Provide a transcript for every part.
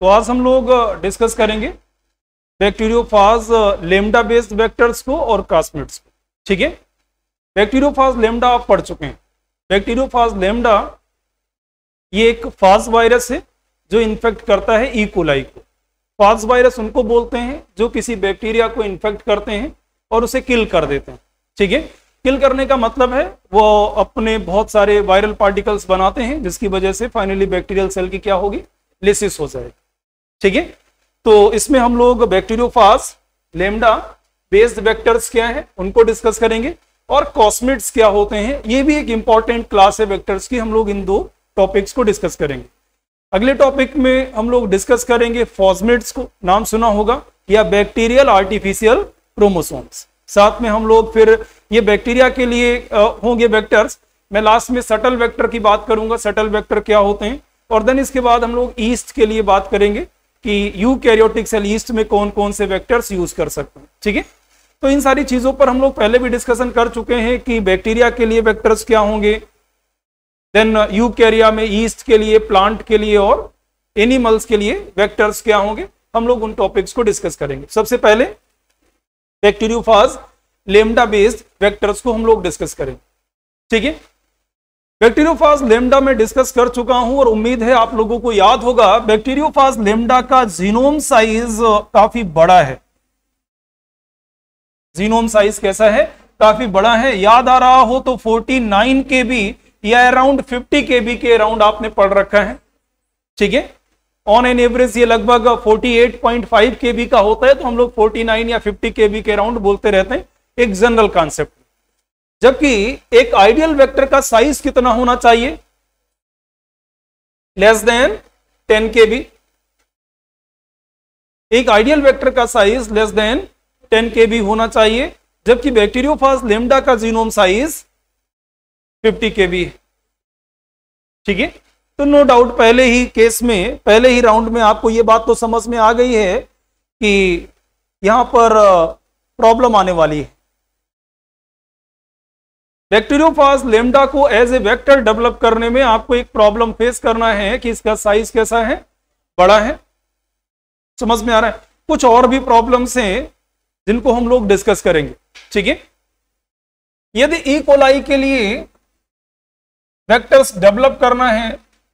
तो आज हम लोग डिस्कस करेंगे बैक्टीरियोफाज लेमडा बेस्ड वेक्टर्स को और कास्मेट्स को ठीक है बैक्टीरियोफाज लेमडा आप पढ़ चुके हैं बैक्टीरियोफाज लेमडा ये एक फाज वायरस है जो इन्फेक्ट करता है ई e. कोलाई को फाज वायरस उनको बोलते हैं जो किसी बैक्टीरिया को इन्फेक्ट करते हैं और उसे किल कर देते हैं ठीक है किल करने का मतलब है वो अपने बहुत सारे वायरल पार्टिकल्स बनाते हैं जिसकी वजह से फाइनली बैक्टीरियल सेल की क्या होगी लिसिस हो जाएगी ठीक है तो इसमें हम लोग बैक्टीरियोफास लेमडा बेस्ड वेक्टर्स क्या है उनको डिस्कस करेंगे और कॉस्मिट्स क्या होते हैं ये भी एक इंपॉर्टेंट क्लास है वेक्टर्स की हम लोग इन दो टॉपिक्स को डिस्कस करेंगे अगले टॉपिक में हम लोग डिस्कस करेंगे फॉस्मिट्स को नाम सुना होगा या बैक्टीरियल आर्टिफिशियल क्रोमोसोम्स साथ में हम लोग फिर ये बैक्टीरिया के लिए होंगे वेक्टर्स मैं लास्ट में सटल वेक्टर की बात करूंगा सटल वेक्टर क्या होते हैं और देन इसके बाद हम लोग ईस्ट के लिए बात करेंगे कि यूकैरियोटिक सेल ईस्ट में कौन कौन से वेक्टर्स यूज कर सकते हैं ठीक है तो इन सारी चीजों पर हम लोग पहले भी डिस्कशन कर चुके हैं कि बैक्टीरिया के लिए वेक्टर्स क्या होंगे देन कैरिया में ईस्ट के लिए प्लांट के लिए और एनिमल्स के लिए वेक्टर्स क्या होंगे हम लोग उन टॉपिक्स को डिस्कस करेंगे सबसे पहले बैक्टीरियोफाज लेमडा बेस्ड वैक्टर्स को हम लोग डिस्कस करेंगे ठीक है बैक्टीरियोफाज लेमडा में डिस्कस कर चुका हूं और उम्मीद है आप लोगों को याद होगा बैक्टीरियोफाज लेमडा का जीनोम साइज काफी बड़ा है जीनोम साइज कैसा है काफी बड़ा है याद आ रहा हो तो 49 के बी या अराउंड 50 के बी के अराउंड आपने पढ़ रखा है ठीक है ऑन एन एवरेज ये लगभग 48.5 के बी का होता है तो हम लोग 49 या 50 के बी के अराउंड बोलते रहते हैं एक जनरल कॉन्सेप्ट जबकि एक आइडियल वेक्टर का साइज कितना होना चाहिए लेस देन 10 के बी एक आइडियल वेक्टर का size less than 10 K B होना चाहिए जबकि बैक्टीरियोफास लेमडा का जीनोम साइज 50 के बी ठीक है तो नो डाउट पहले ही केस में पहले ही राउंड में आपको ये बात तो समझ में आ गई है कि यहां पर प्रॉब्लम आने वाली है बैक्टीरियोफाज लेमडा को एज ए वेक्टर डेवलप करने में आपको एक प्रॉब्लम फेस करना है कि इसका साइज कैसा है बड़ा है समझ में आ रहा है कुछ और भी प्रॉब्लम्स हैं जिनको हम लोग डिस्कस करेंगे ठीक है यदि ई e कोलाई के लिए वेक्टर्स डेवलप करना है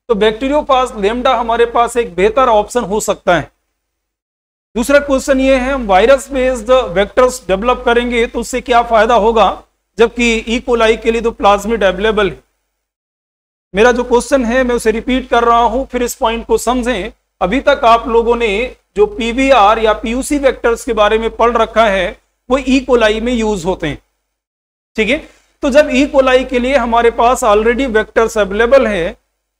तो बैक्टीरियोफाज लेमडा हमारे पास एक बेहतर ऑप्शन हो सकता है दूसरा क्वेश्चन ये है हम वायरस बेस्ड वेक्टर्स डेवलप करेंगे तो उससे क्या फायदा होगा जबकि कोलाई e. के लिए तो प्लाज्मिड अवेलेबल है मेरा जो क्वेश्चन है मैं उसे रिपीट कर रहा हूं फिर इस पॉइंट को समझें अभी तक आप लोगों ने जो पीवीआर या पीयूसी वेक्टर्स के बारे में पढ़ रखा है वो ई e. कोलाई में यूज होते हैं ठीक है तो जब ई e. कोलाई के लिए हमारे पास ऑलरेडी वेक्टर्स अवेलेबल हैं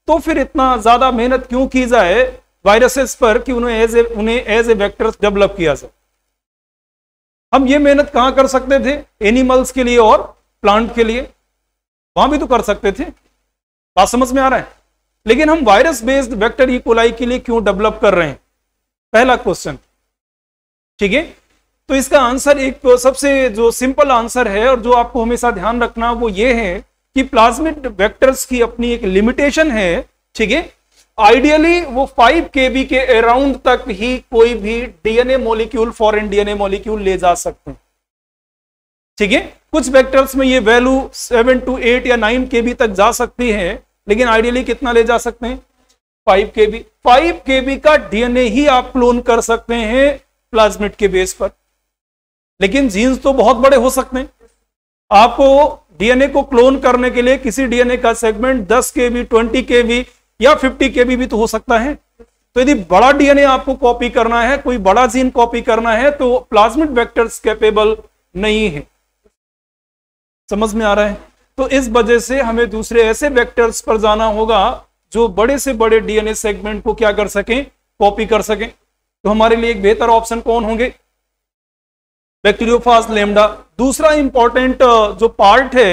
तो फिर इतना ज्यादा मेहनत क्यों की जाए वायरसेस पर कि उन्हें एज ए उन्हें एज ए वैक्टर्स डेवलप किया जाए हम ये मेहनत कहां कर सकते थे एनिमल्स के लिए और प्लांट के लिए वहां भी तो कर सकते थे बात समझ में आ रहा है लेकिन हम वायरस बेस्ड वेक्टर इकोलाई के लिए क्यों डेवलप कर रहे हैं पहला क्वेश्चन ठीक है तो इसका आंसर एक तो सबसे जो सिंपल आंसर है और जो आपको हमेशा ध्यान रखना वो ये है कि प्लाज्मिक वेक्टर्स की अपनी एक लिमिटेशन है ठीक है आइडियली वो 5 केबी के अराउंड तक ही कोई भी DNA molecule foreign DNA molecule ले जा सकते हैं ठीक है कुछ वेक्टर्स में ये वैल्यू 7 टू 8 या 9 बी तक जा सकती है लेकिन आइडियली कितना ले जा सकते हैं 5 केबी फाइव केबी का डीएनए ही आप क्लोन कर सकते हैं प्लाज्मिट के बेस पर लेकिन जीन्स तो बहुत बड़े हो सकते हैं आपको डीएनए को क्लोन करने के लिए किसी डीएनए का सेगमेंट 10 केबी 20 केबी या 50 के भी तो हो सकता है तो यदि बड़ा डीएनए आपको कॉपी करना है कोई बड़ा जीन कॉपी करना है तो प्लाज्मिक वेक्टर कैपेबल नहीं है समझ में आ रहा है तो इस वजह से हमें दूसरे ऐसे वेक्टर्स पर जाना होगा जो बड़े से बड़े डीएनए सेगमेंट को क्या कर सकें कॉपी कर सकें तो हमारे लिए एक बेहतर ऑप्शन कौन होंगे बैक्टीरियोफास लेमडा दूसरा इंपॉर्टेंट जो पार्ट है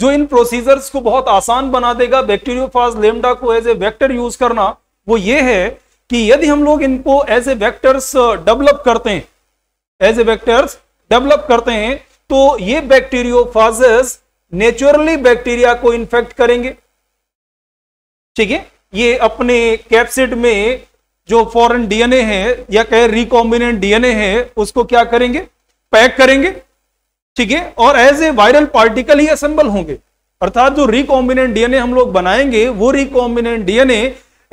जो इन प्रोसीजर्स को बहुत आसान बना देगा बैक्टीरियोफाज लेमडा को एज ए वेक्टर यूज करना वो ये है कि यदि हम लोग इनको एज ए वेक्टर्स डेवलप करते हैं एज ए वेक्टर्स डेवलप करते हैं तो ये बैक्टीरियोफाजेस नेचुरली बैक्टीरिया को इन्फेक्ट करेंगे ठीक है ये अपने कैप्सिड में जो फॉरेन डीएनए है या कहे रिकॉम्बिनेंट डीएनए है उसको क्या करेंगे पैक करेंगे ठीक है और एज ए वायरल पार्टिकल ही असेंबल होंगे अर्थात जो रिकॉम्बिनेंट डीएनए हम लोग बनाएंगे वो recombinant DNA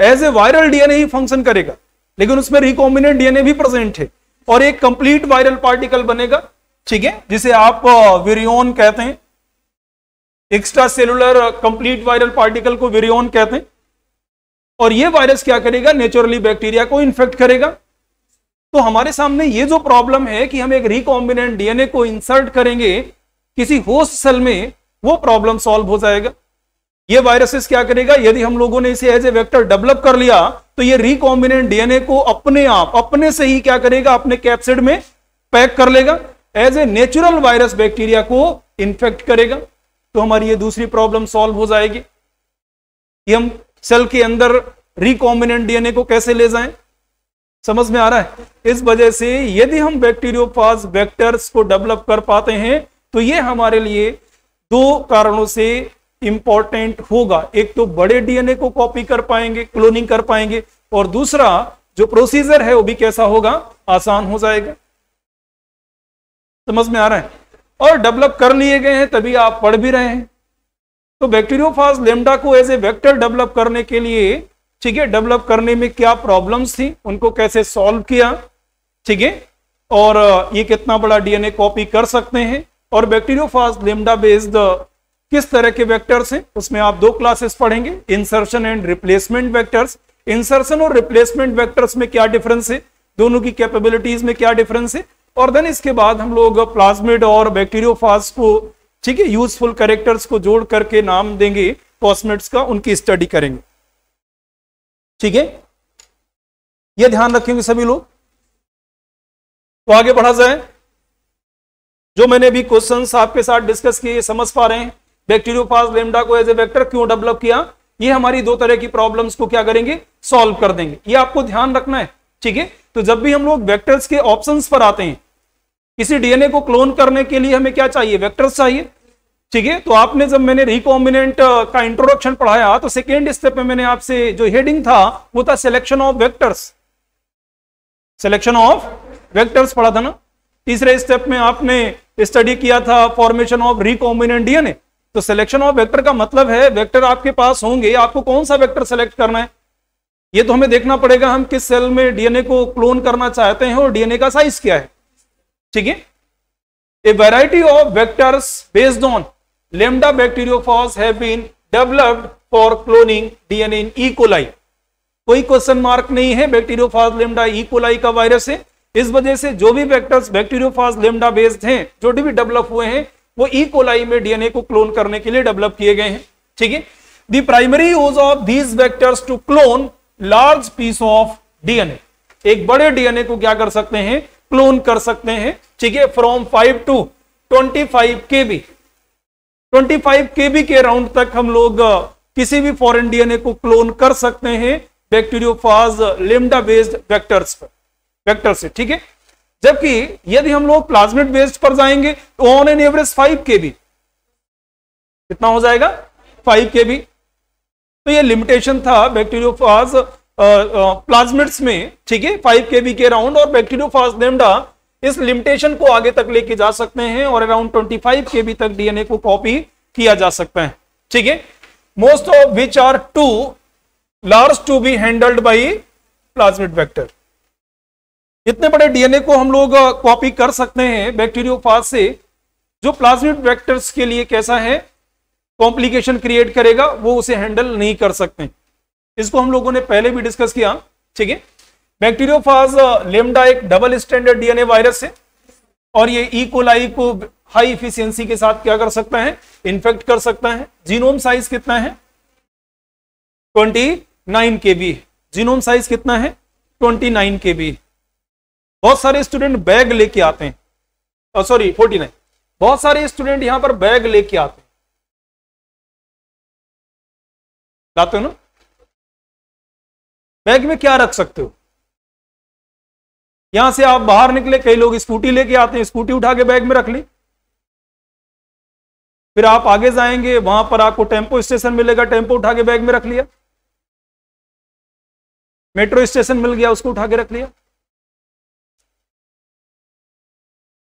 as a viral DNA ही फंक्शन करेगा लेकिन उसमें रिकॉम्बिनेंट डीएनए भी प्रेजेंट है और एक कंप्लीट वायरल पार्टिकल बनेगा ठीक है जिसे आप विरियोन कहते हैं extracellular complete viral particle को विरियोन कहते हैं और ये वायरस क्या करेगा नेचुरली बैक्टीरिया को इन्फेक्ट करेगा तो हमारे सामने ये जो प्रॉब्लम है कि हम एक रिकॉम्बिनेंट डीएनए को इंसर्ट करेंगे किसी होस्ट सेल में वो प्रॉब्लम सॉल्व हो जाएगा ये वायरसेस क्या करेगा यदि हम लोगों ने इसे एज ए वेक्टर डेवलप कर लिया तो ये रिकॉम्बिनेंट डीएनए को अपने आप अपने से ही क्या करेगा अपने कैप्सिड में पैक कर लेगा as a natural virus bacteria को इन्फेक्ट करेगा तो हमारी ये दूसरी प्रॉब्लम सॉल्व हो जाएगी कि हम सेल के अंदर रिकॉम्बिनेंट डीएनए को कैसे ले जाएं समझ में आ रहा है इस वजह से यदि हम बैक्टीरियोफाज वेक्टर्स को डेवलप कर पाते हैं तो ये हमारे लिए दो कारणों से इंपॉर्टेंट होगा एक तो बड़े डीएनए को कॉपी कर पाएंगे क्लोनिंग कर पाएंगे और दूसरा जो प्रोसीजर है वो भी कैसा होगा आसान हो जाएगा समझ में आ रहा है और डेवलप कर लिए गए हैं तभी आप पढ़ भी रहे हैं तो बैक्टीरियोफाज लेमडा को एज ए वेक्टर डेवलप करने के लिए ठीक है डेवलप करने में क्या प्रॉब्लम्स थी उनको कैसे सॉल्व किया ठीक है और ये कितना बड़ा डीएनए कॉपी कर सकते हैं और बैक्टीरियोफास लिम्डा बेस्ड किस तरह के वेक्टर्स हैं उसमें आप दो क्लासेस पढ़ेंगे insertion and replacement vectors insertion और रिप्लेसमेंट वेक्टर्स में क्या डिफरेंस है दोनों की कैपेबिलिटीज में क्या डिफरेंस है और देन इसके बाद हम लोग प्लाज्मिड और बैक्टीरियोफास को ठीक है यूजफुल करेक्टर्स को जोड़ करके नाम देंगे कॉस्मेट्स का उनकी स्टडी करेंगे ठीक है यह ध्यान रखेंगे सभी लोग तो आगे बढ़ा जाए जो मैंने अभी क्वेश्चन आपके साथ डिस्कस किए समझ पा रहे हैं बैक्टीरियोफाज लेमडा को एज ए वेक्टर क्यों डेवलप किया ये हमारी दो तरह की प्रॉब्लम्स को क्या करेंगे सॉल्व कर देंगे ये आपको ध्यान रखना है ठीक है तो जब भी हम लोग वेक्टर्स के ऑप्शंस पर आते हैं किसी डीएनए को क्लोन करने के लिए हमें क्या चाहिए वेक्टर्स चाहिए ठीक है तो आपने जब मैंने रिकॉम्बिनेंट का इंट्रोडक्शन पढ़ाया तो सेकेंड स्टेप में मैंने आपसे जो हेडिंग था वो था selection of vectors selection of vectors पढ़ा था ना तीसरे स्टेप में आपने स्टडी किया था फॉर्मेशन ऑफ रिकॉम्बिनेंट डीएनए तो सिलेक्शन ऑफ वेक्टर का मतलब है वेक्टर आपके पास होंगे आपको कौन सा वेक्टर सेलेक्ट करना है ये तो हमें देखना पड़ेगा हम किस सेल में डीएनए को क्लोन करना चाहते हैं और डीएनए का साइज क्या है ठीक है a variety of vectors based on lambda bacteriophages have been developed for cloning DNA in E. coli. कोई क्वेश्चन मार्क नहीं है बैक्टीरियोफाज लेमडा ई कोलाई का वायरस है इस वजह से जो भी वेक्टर्स बैक्टीरियोफाज लेमडा बेस्ड हैं जो भी डेवलप हुए हैं वो ई e. कोलाई में डीएनए को क्लोन करने के लिए डेवलप किए गए हैं ठीक है the primary use of these vectors to clone large piece of DNA एक बड़े डीएनए को क्या कर सकते हैं क्लोन कर सकते हैं ठीक है from five to twenty five K B twenty five K B के राउंड तक हम लोग किसी भी फॉरन डीएनए को क्लोन कर सकते हैं बैक्टीरियोफाज लिमडा बेस्ड वेक्टर्स पर वेक्टर से ठीक है जबकि यदि हम लोग प्लाज्मेट बेस्ड पर जाएंगे तो ऑन एन एवरेज के केबी कितना हो जाएगा के केबी तो ये लिमिटेशन था बैक्टीरियोफाज प्लाज्मेट्स में ठीक है के केबी के राउंड और बैक्टीरियोफाज लेमडा इस लिमिटेशन को आगे तक लेके जा सकते हैं और around twenty five K B तक डीएनए को कॉपी किया जा सकता है ठीक है most of which are too large to be handled by plasmid vector इतने बड़े डीएनए को हम लोग कॉपी कर सकते हैं बैक्टीरियो से जो प्लाज्मिड वेक्टर्स के लिए कैसा है कॉम्प्लिकेशन क्रिएट करेगा वो उसे हैंडल नहीं कर सकते इसको हम लोगों ने पहले भी डिस्कस किया ठीक है बैक्टीरियोफाज लेमडा एक डबल स्टैंडर्ड डीएनए वायरस है और ये ई e. कोलाई को हाई इफिशियंसी के साथ क्या कर सकता है इन्फेक्ट कर सकता है जीनोम साइज कितना है 29 nine K B genome size कितना है 29 नाइन के बी बहुत सारे स्टूडेंट बैग लेके आते हैं सॉरी फोर्टी नाइन बहुत सारे स्टूडेंट यहां पर बैग लेके आते हैं लाते हो ना बैग में क्या रख सकते हो यहां से आप बाहर निकले कई लोग स्कूटी लेके आते हैं स्कूटी उठा के बैग में रख ली फिर आप आगे जाएंगे वहां पर आपको टेम्पो स्टेशन मिलेगा टेम्पो उठा के बैग में रख लिया मेट्रो स्टेशन मिल गया उसको उठा के रख लिया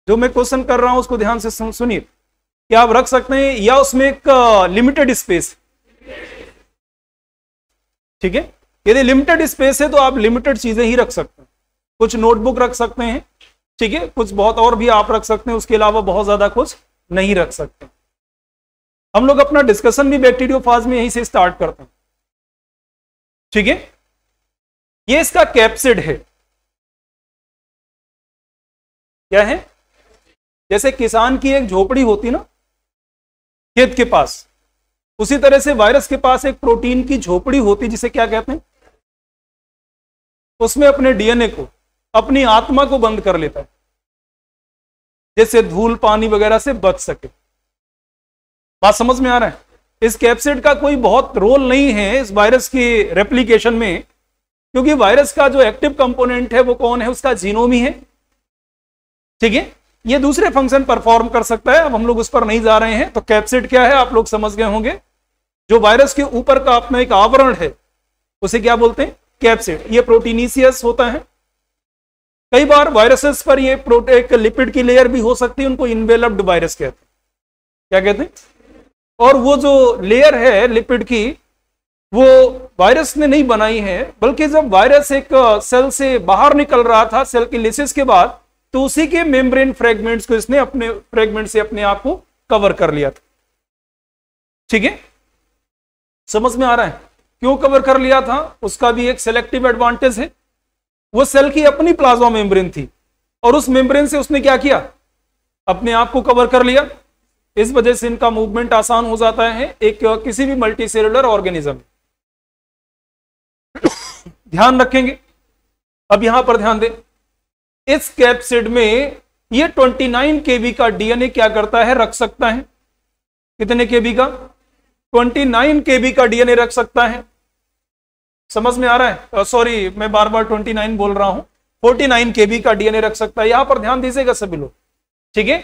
जो मैं क्वेश्चन कर रहा हूं उसको ध्यान से सुनिए क्या आप रख सकते हैं या उसमें एक लिमिटेड स्पेस ठीक है यदि लिमिटेड स्पेस है तो आप लिमिटेड चीजें ही रख सकते हैं कुछ नोटबुक रख सकते हैं ठीक है कुछ बहुत और भी आप रख सकते हैं उसके अलावा बहुत ज्यादा कुछ नहीं रख सकते हम लोग अपना डिस्कशन भी बैक्टीरियोफाज में यहीं से स्टार्ट करते हैं ठीक है ये इसका कैप्सिड है क्या है जैसे किसान की एक झोपड़ी होती ना खेत के पास उसी तरह से वायरस के पास एक प्रोटीन की झोपड़ी होती जिसे क्या कहते हैं उसमें अपने डीएनए को अपनी आत्मा को बंद कर लेता है जैसे धूल पानी वगैरह से बच सके बात समझ में आ रहा है इस कैप्सिड का कोई बहुत रोल नहीं है इस वायरस की रेप्लीकेशन में क्योंकि वायरस का जो एक्टिव कंपोनेंट है वो कौन है उसका जीनोम ही है ठीक है ये दूसरे फंक्शन परफॉर्म कर सकता है अब हम लोग उस पर नहीं जा रहे हैं तो कैप्सिड क्या है आप लोग समझ गए होंगे जो वायरस के ऊपर का अपना एक आवरण है उसे क्या बोलते हैं कैप्सिड ये प्रोटीनिसियस होता है कई बार वायरसेस पर ये प्रोटेक लिपिड की लेयर भी हो सकती है उनको इनवेलप्ड वायरस कहते हैं क्या कहते हैं और वो जो लेयर है लिपिड की वो वायरस ने नहीं बनाई है बल्कि जब वायरस एक सेल से बाहर निकल रहा था सेल की लिसिस के बाद तो उसी के मेम्ब्रेन फ्रेगमेंट्स को इसने अपने फ्रेगमेंट से अपने आप को कवर कर लिया था ठीक है समझ में आ रहा है क्यों कवर कर लिया था उसका भी एक सेलेक्टिव एडवांटेज है वो सेल की अपनी प्लाज्मा मेम्ब्रेन थी और उस मेम्ब्रेन से उसने क्या किया अपने आप को कवर कर लिया इस वजह से इनका मूवमेंट आसान हो जाता है एक किसी भी मल्टी सेलुलर ऑर्गेनिज्म ध्यान रखेंगे अब यहां पर ध्यान दें इस कैप्सिड में ये 29 केबी का डीएनए क्या करता है रख सकता है कितने केबी का 29 केबी का डीएनए रख सकता है समझ में आ रहा है सॉरी मैं बार बार ट्वेंटी नाइन बोल रहा हूं फोर्टी नाइन के बी का डीएनए रख सकता है यहां पर ध्यान दीजिएगा सभी लोग ठीक है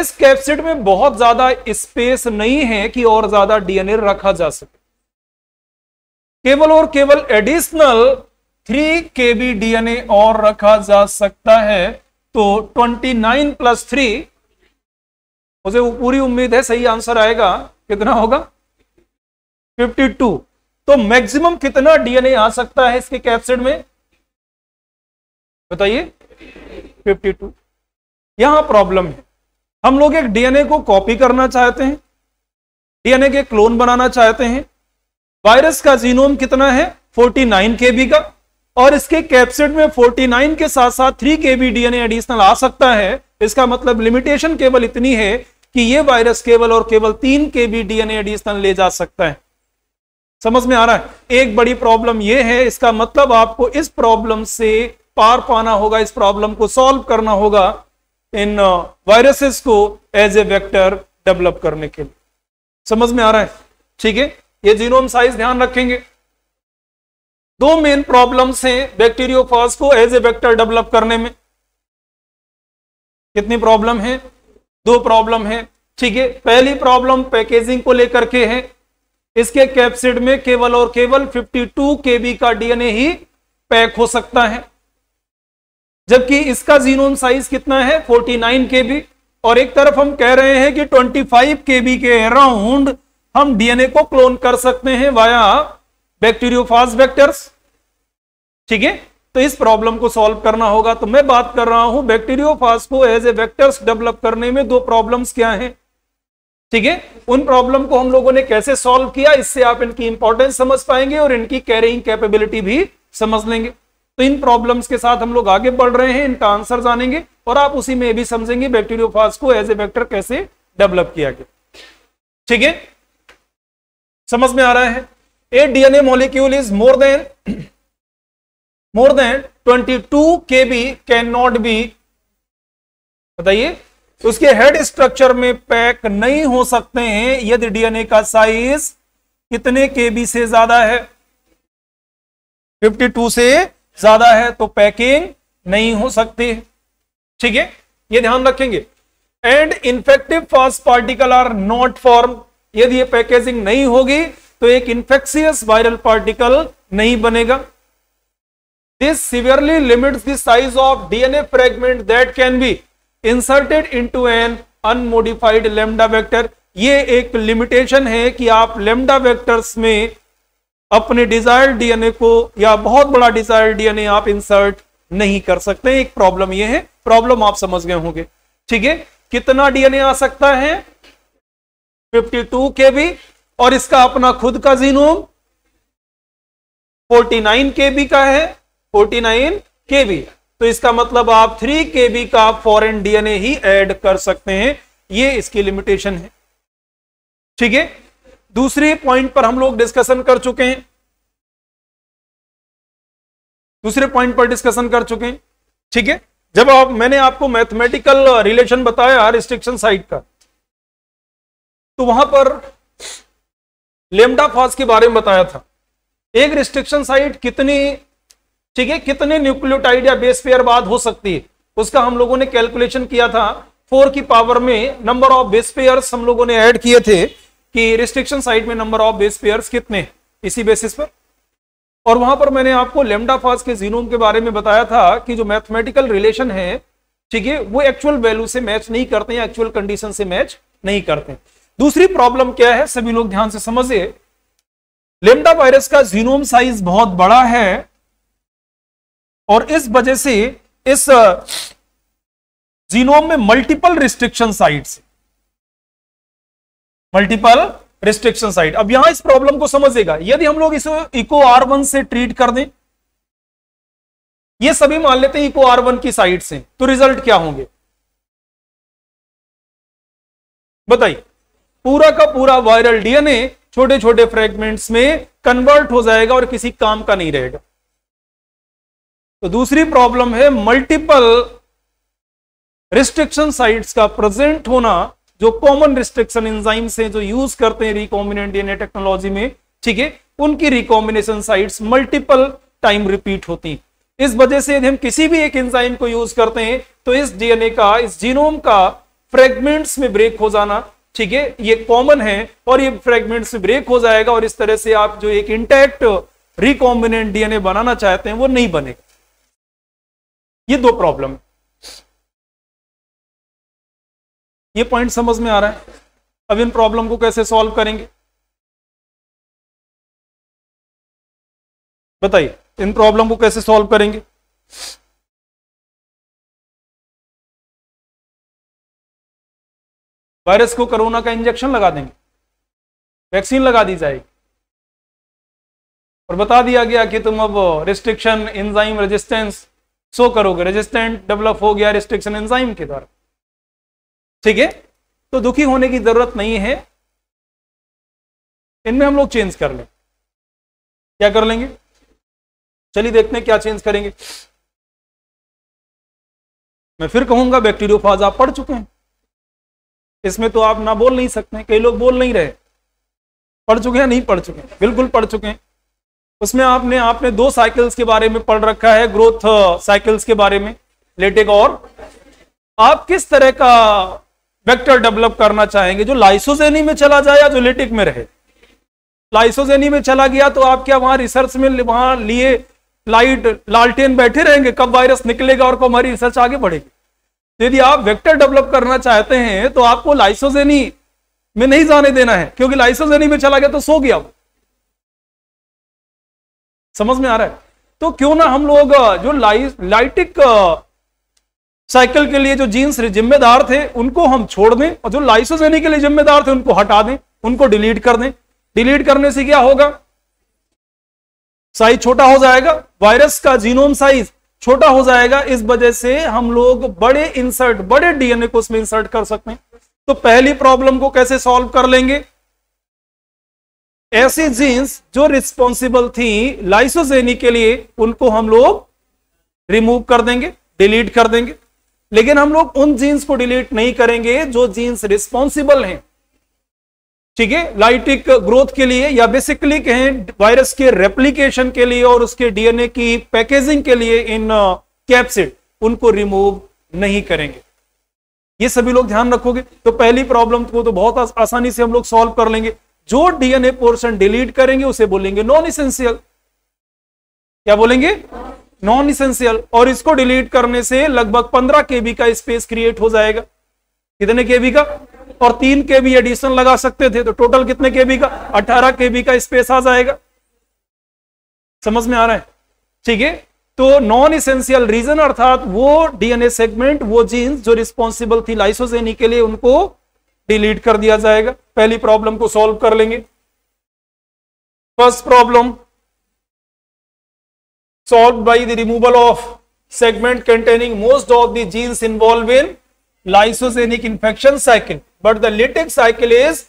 इस कैप्सिड में बहुत ज्यादा स्पेस नहीं है कि और ज्यादा डीएनए रखा जा सके केवल और केवल एडिशनल थ्री केबी डीएनए और रखा जा सकता है तो ट्वेंटी नाइन प्लस थ्री मुझे पूरी उम्मीद है सही आंसर आएगा कितना होगा फिफ्टी टू तो मैक्सिमम कितना डीएनए आ सकता है इसके कैप्सिड में बताइए 52 यहां प्रॉब्लम है हम लोग एक डीएनए को कॉपी करना चाहते हैं डीएनए के क्लोन बनाना चाहते हैं वायरस का जीनोम कितना है 49 केबी का और इसके कैप्सिड में 49 के साथ साथ थ्री केबी डीएनए एडिशनल आ सकता है इसका मतलब लिमिटेशन केवल इतनी है कि यह वायरस केवल और केवल तीन के डीएनए एडिशनल ले जा सकता है समझ में आ रहा है एक बड़ी प्रॉब्लम यह है इसका मतलब आपको इस प्रॉब्लम से पार पाना होगा इस प्रॉब्लम को सॉल्व करना होगा इन वायरसेस uh, को एज ए वेक्टर डेवलप करने के लिए समझ में आ रहा है ठीक है ये जीनोम साइज ध्यान रखेंगे दो मेन प्रॉब्लम्स हैं बैक्टीरियोफाज को एज ए वेक्टर डेवलप करने में कितनी प्रॉब्लम है दो प्रॉब्लम है ठीक है पहली प्रॉब्लम पैकेजिंग को लेकर के है इसके कैप्सिड में केवल और केवल 52 केबी का डीएनए ही पैक हो सकता है जबकि इसका जीनोम साइज कितना है 49 केबी और एक तरफ हम कह रहे हैं कि 25 केबी के अराउंड हम डीएनए को क्लोन कर सकते हैं वाया बैक्टीरियोफाज वेक्टर्स ठीक है तो इस प्रॉब्लम को सॉल्व करना होगा तो मैं बात कर रहा हूं बैक्टीरियोफाज को एज ए वेक्टर्स डेवलप करने में दो प्रॉब्लम्स क्या हैं ठीक है उन प्रॉब्लम को हम लोगों ने कैसे सॉल्व किया इससे आप इनकी इंपॉर्टेंस समझ पाएंगे और इनकी कैरिंग कैपेबिलिटी भी समझ लेंगे तो इन प्रॉब्लम्स के साथ हम लोग आगे बढ़ रहे हैं इनका आंसर जानेंगे और आप उसी में भी समझेंगे बैक्टीरियोफाज को एज ए वैक्टर कैसे डेवलप किया गया ठीक है समझ में आ रहा है a DNA molecule is more than more than 22 K B cannot be बताइए उसके हेड स्ट्रक्चर में पैक नहीं हो सकते हैं यदि डीएनए का साइज कितने केबी से ज्यादा है 52 से ज्यादा है तो पैकिंग नहीं हो सकती ठीक है ये ध्यान रखेंगे and infective fast particle are not form यदि ये पैकेजिंग नहीं होगी तो एक इन्फेक्शियस वायरल पार्टिकल नहीं बनेगा this severely limits the size of DNA fragment that can be inserted into an unmodified lambda vector ये एक लिमिटेशन है कि आप लेमडा वेक्टर्स में अपने डिजायर्ड डीएनए को या बहुत बड़ा डिजायर्ड डीएनए आप इंसर्ट नहीं कर सकते एक प्रॉब्लम ये है प्रॉब्लम आप समझ गए होंगे ठीक है कितना डीएनए आ सकता है 52 बी और इसका अपना खुद का जीनोम 49 बी का है 49 बी तो इसका मतलब आप थ्री के बी का आप फॉरेन डीएनए ही ऐड कर सकते हैं ये इसकी लिमिटेशन है ठीक है दूसरे पॉइंट पर हम लोग डिस्कशन कर चुके हैं दूसरे पॉइंट पर डिस्कशन कर चुके हैं ठीक है जब आप मैंने आपको मैथमेटिकल रिलेशन बताया रिस्ट्रिक्शन साइट का तो वहां पर लेमडा फॉज के बारे में बताया था एक रिस्ट्रिक्शन साइट कितनी ठीक है कितने न्यूक्लियोटाइड या बेस पेयर बाद हो सकती है उसका हम लोगों ने कैलकुलेशन किया था फोर की पावर में नंबर ऑफ बेस पेयर हम लोगों ने ऐड किए थे कि रिस्ट्रिक्शन साइड में नंबर ऑफ बेस पेयर कितने इसी बेसिस पर और वहां पर मैंने आपको लेमडा के जीनोम के बारे में बताया था कि जो मैथमेटिकल रिलेशन है ठीक है वो एक्चुअल वैल्यू से मैच नहीं करते हैं एक्चुअल कंडीशन से मैच नहीं करते दूसरी प्रॉब्लम क्या है सभी लोग ध्यान से समझिए लेमडा वायरस का जीनोम साइज बहुत बड़ा है और इस वजह से इस जीनोम में multiple restriction sites multiple restriction site अब यहां इस प्रॉब्लम को समझेगा यदि हम लोग इसे इको आर वन से ट्रीट कर दें ये सभी मान लेते हैं इको आर वन की साइट से तो रिजल्ट क्या होंगे बताइए पूरा का पूरा वायरल डीएनए छोटे छोटे फ्रेगमेंट्स में कन्वर्ट हो जाएगा और किसी काम का नहीं रहेगा तो दूसरी प्रॉब्लम है मल्टीपल रिस्ट्रिक्शन साइट्स का प्रेजेंट होना जो कॉमन रिस्ट्रिक्शन एंजाइम्स हैं जो यूज करते हैं रिकॉम्बिनेंट डीएनए टेक्नोलॉजी में ठीक है उनकी recombination sites multiple time repeat होती इस वजह से यदि हम किसी भी एक एंजाइम को यूज करते हैं तो इस डीएनए का इस जीनोम का फ्रेगमेंट्स में ब्रेक हो जाना ठीक है ये कॉमन है और ये फ्रेगमेंट्स में ब्रेक हो जाएगा और इस तरह से आप जो एक इंटैक्ट रिकॉम्बिनेंट डीएनए बनाना चाहते हैं वो नहीं बनेगा ये दो प्रॉब्लम ये पॉइंट समझ में आ रहा है अब इन प्रॉब्लम को कैसे सॉल्व करेंगे बताइए इन प्रॉब्लम को कैसे सॉल्व करेंगे वायरस को कोरोना का इंजेक्शन लगा देंगे वैक्सीन लगा दी जाएगी और बता दिया गया कि तुम अब रिस्ट्रिक्शन एंजाइम रेजिस्टेंस सो करोगे रेजिस्टेंट डेवलप हो गया रिस्ट्रिक्शन एंजाइम के द्वारा ठीक है तो दुखी होने की जरूरत नहीं है इनमें हम लोग चेंज कर लें क्या कर लेंगे चलिए देखते हैं क्या चेंज करेंगे मैं फिर कहूंगा बैक्टीरियोफाज आप पढ़ चुके हैं इसमें तो आप ना बोल नहीं सकते कई लोग बोल नहीं रहे पढ़ चुके हैं नहीं पढ़ चुके हैं बिल्कुल पढ़ चुके हैं उसमें आपने आपने दो साइकिल्स के बारे में पढ़ रखा है ग्रोथ साइकिल्स uh, के बारे में लेटेक और आप किस तरह का वेक्टर डेवलप करना चाहेंगे जो लाइसोजेनी में चला जाए या जो लेटिक में रहे लाइसोजेनी में चला गया तो आप क्या वहां रिसर्च में वहां लिए लाइट लालटेन बैठे रहेंगे कब वायरस निकलेगा और कब हमारी रिसर्च आगे बढ़ेगी तो यदि आप वेक्टर डेवलप करना चाहते हैं तो आपको लाइसोजेनी में नहीं जाने देना है क्योंकि लाइसोजेनी में चला गया तो सो गया वो समझ में आ रहा है तो क्यों ना हम लोग जो लाई लाइटिक साइकिल के लिए जो जीन्स जिम्मेदार थे उनको हम छोड़ दें और जो लाइसोजेनी के लिए जिम्मेदार थे उनको हटा दें उनको डिलीट कर दें डिलीट करने से क्या होगा साइज छोटा हो जाएगा वायरस का जीनोम साइज छोटा हो जाएगा इस वजह से हम लोग बड़े इंसर्ट बड़े डीएनए को उसमें इंसर्ट कर सकते हैं तो पहली प्रॉब्लम को कैसे सॉल्व कर लेंगे ऐसी जीन्स जो रिस्पॉन्सिबल थी लाइसोजेनी के लिए उनको हम लोग रिमूव कर देंगे डिलीट कर देंगे लेकिन हम लोग उन जीन्स को डिलीट नहीं करेंगे जो जीन्स रिस्पॉन्सिबल हैं ठीक है लाइटिक ग्रोथ के लिए या बेसिकली कहें वायरस के रेप्लीकेशन के लिए और उसके डीएनए की पैकेजिंग के लिए इन कैप्सिड uh, उनको रिमूव नहीं करेंगे ये सभी लोग ध्यान रखोगे तो पहली प्रॉब्लम को तो बहुत आसानी से हम लोग सॉल्व कर लेंगे जो डीएनए पोर्शन डिलीट करेंगे उसे बोलेंगे नॉन इसेंशियल क्या बोलेंगे नॉन इसेंशियल और इसको डिलीट करने से लगभग पंद्रह केबी का स्पेस क्रिएट हो जाएगा कितने केबी का और तीन केबी एडिशन लगा सकते थे तो टोटल कितने केबी का अठारह केबी का स्पेस आ जाएगा समझ में आ रहा है ठीक है तो नॉन इसेंशियल रीजन अर्थात वो डीएनए सेगमेंट वो जीन्स जो रिस्पॉन्सिबल थी लाइसोजेनी के लिए उनको डिलीट कर दिया जाएगा पहली प्रॉब्लम को सॉल्व कर लेंगे first problem solve by the removal of segment containing most of the genes involve in lysogenic infection cycle but the lytic cycle is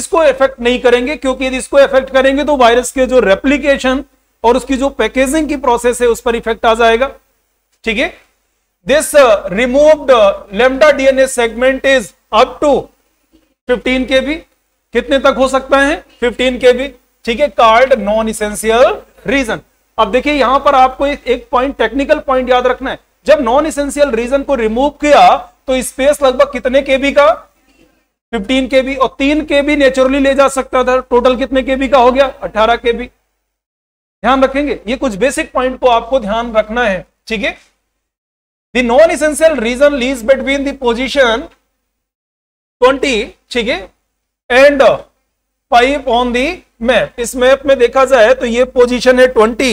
इसको इफेक्ट नहीं करेंगे क्योंकि यदि इसको इफेक्ट करेंगे तो वायरस के जो रेप्लीकेशन और उसकी जो पैकेजिंग की प्रोसेस है उस पर इफेक्ट आ जाएगा ठीक है this removed lambda DNA segment is up to fifteen K B कितने तक हो सकता है फिफ्टीन के भी ठीक है कार्ड नॉन इसेंशियल रीजन अब देखिए यहां पर आपको एक, एक पॉइंट टेक्निकल पॉइंट याद रखना है जब नॉन इसेंशियल रीजन को रिमूव किया तो स्पेस लगभग कितने के बी का 15 के बी और 3 के बी नेचुरली ले जा सकता था टोटल कितने के बी का हो गया 18 के बी ध्यान रखेंगे ये कुछ बेसिक पॉइंट को आपको ध्यान रखना है ठीक है दॉन essential region lies between positions twenty ठीक है and five on the map इस मैप में देखा जाए तो ये पोजीशन है ट्वेंटी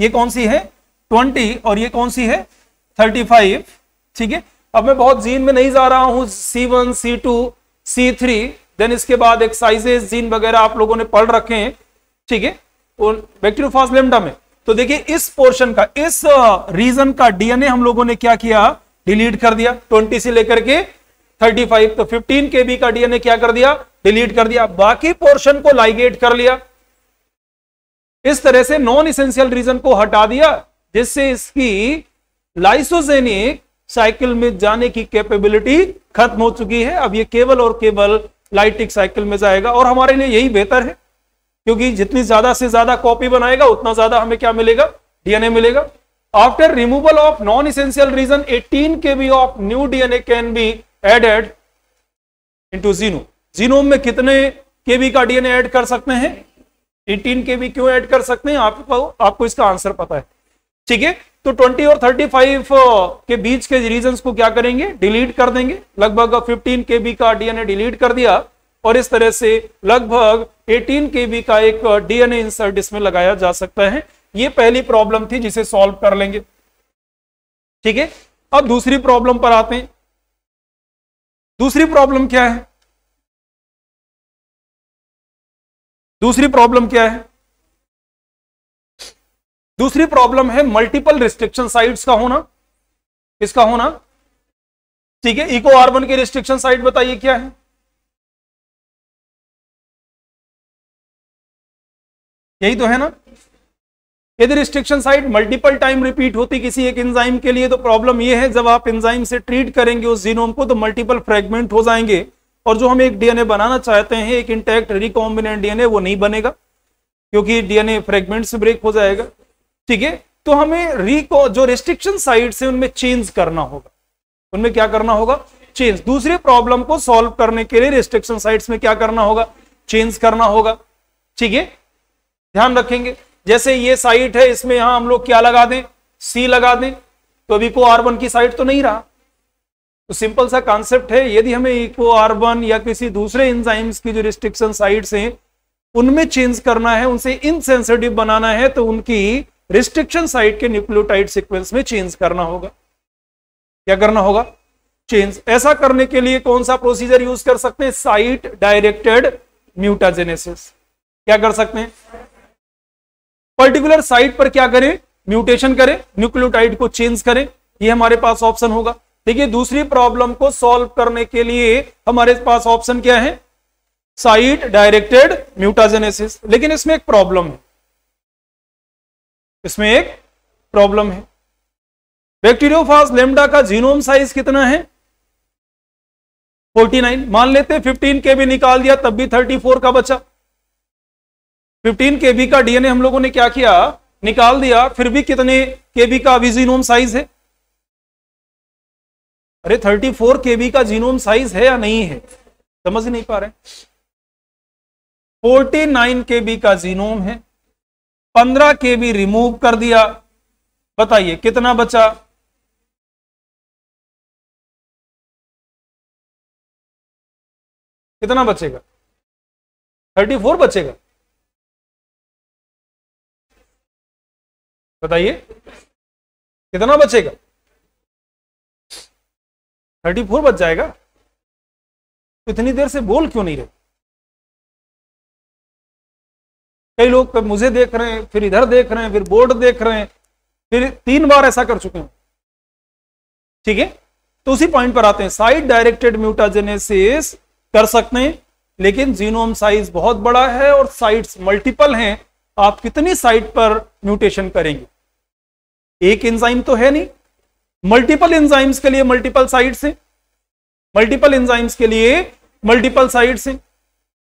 ये कौन सी है ट्वेंटी और ये कौन सी है थर्टी फाइव ठीक है अब मैं बहुत जीन में नहीं जा रहा हूं C C one two C three then इसके बाद एक्साइजेस जीन वगैरह आप लोगों ने पढ़ रखे हैं ठीक है और बैक्टीरियोफास लेमडा में तो देखिए इस पोर्शन का इस रीजन uh, का डीएनए हम लोगों ने क्या किया डिलीट कर दिया ट्वेंटी से लेकर के 35 तो 15 के बी का डीएनए क्या कर दिया डिलीट कर दिया बाकी पोर्शन को लाइगेट कर लिया इस तरह से नॉन इसेंशियल रीजन को हटा दिया जिससे इसकी लाइसोजेनिक साइकिल में जाने की कैपेबिलिटी खत्म हो चुकी है अब ये केवल और केवल लाइटिक साइकिल में जाएगा और हमारे लिए यही बेहतर है क्योंकि जितनी ज्यादा से ज्यादा कॉपी बनाएगा उतना ज्यादा हमें क्या मिलेगा डीएनए मिलेगा after removal of non essential region 18 K B of new DNA can be added into जीनो जीनोम में कितने बी का डीएनए ऐड कर सकते हैं के बी क्यों ऐड कर सकते हैं आपको आपको इसका आंसर पता है ठीक है तो 20 और 35 uh, के बीच के रीजन को क्या करेंगे डिलीट कर देंगे लगभग 15 बी का डीएनए डिलीट कर दिया और इस तरह से लगभग 18 बी का एक डीएनए uh, इंसर्ट इसमें लगाया जा सकता है ये पहली प्रॉब्लम थी जिसे सॉल्व कर लेंगे ठीक है अब दूसरी प्रॉब्लम पर आते हैं दूसरी प्रॉब्लम क्या है दूसरी प्रॉब्लम क्या है दूसरी प्रॉब्लम है मल्टीपल रिस्ट्रिक्शन साइट्स का होना किसका होना ठीक है इको आर्बन की रिस्ट्रिक्शन साइट बताइए क्या है यही तो है ना यदि restriction site multiple time repeat होती किसी एक एंजाइम के लिए तो प्रॉब्लम यह है जब आप एंजाइम से ट्रीट करेंगे उस जीनोम को तो मल्टीपल फ्रेगमेंट हो जाएंगे और जो हम एक डीएनए बनाना चाहते हैं एक इंटैक्ट रिकॉम्बिनेंट डीएनए वो नहीं बनेगा क्योंकि डीएनए फ्रेगमेंट से ब्रेक हो जाएगा ठीक है तो हमें रिको जो रिस्ट्रिक्शन साइट है उनमें चेंज करना होगा उनमें क्या करना होगा चेंज दूसरे प्रॉब्लम को सॉल्व करने के लिए रिस्ट्रिक्शन साइट्स में क्या करना होगा चेंज करना होगा ठीक है ध्यान रखेंगे जैसे ये साइट है इसमें यहां हम लोग क्या लगा दें सी लगा दें तो अभी को आर की साइट तो नहीं रहा तो सिंपल सा कॉन्सेप्ट है यदि हमें इको आर या किसी दूसरे इंजाइम्स की जो रिस्ट्रिक्शन साइट्स हैं उनमें चेंज करना है उनसे इनसेंसिटिव बनाना है तो उनकी रिस्ट्रिक्शन साइट के न्यूक्लियोटाइड सीक्वेंस में चेंज करना होगा क्या करना होगा चेंज ऐसा करने के लिए कौन सा प्रोसीजर यूज कर सकते हैं साइट डायरेक्टेड म्यूटाजेनेसिस क्या कर सकते हैं पर्टिकुलर साइट पर क्या करें म्यूटेशन करें न्यूक्लियोटाइड को चेंज करें ये हमारे पास ऑप्शन होगा देखिए दूसरी प्रॉब्लम को सॉल्व करने के लिए हमारे पास ऑप्शन क्या है साइट डायरेक्टेड म्यूटाजेनेसिस लेकिन इसमें एक प्रॉब्लम है इसमें एक प्रॉब्लम है बैक्टीरियोफास लेमडा का जीनोम साइज कितना है 49 मान लेते 15 के भी निकाल दिया तब भी 34 का बचा के बी का डीएनए हम लोगों ने क्या किया निकाल दिया फिर भी कितने केबी का अभी जीनोम साइज है अरे थर्टी फोर केबी का जीनोम साइज है या नहीं है समझ नहीं पा रहे फोर्टी के बी का जीनोम है पंद्रह केबी रिमूव कर दिया बताइए कितना बचा कितना बचेगा थर्टी फोर बचेगा बताइए कितना बचेगा थर्टी फोर बच जाएगा तो इतनी देर से बोल क्यों नहीं रहे कई लोग तो मुझे देख रहे हैं फिर इधर देख रहे हैं फिर बोर्ड देख रहे हैं फिर तीन बार ऐसा कर चुके हैं ठीक है तो उसी पॉइंट पर आते हैं साइड डायरेक्टेड म्यूटाजेनेसिस कर सकते हैं लेकिन जीनोम साइज बहुत बड़ा है और साइट्स मल्टीपल हैं आप कितनी साइट पर म्यूटेशन करेंगे एक एंजाइम तो है नहीं मल्टीपल एंजाइम्स के लिए मल्टीपल साइड हैं मल्टीपल एंजाइम्स के लिए मल्टीपल साइड हैं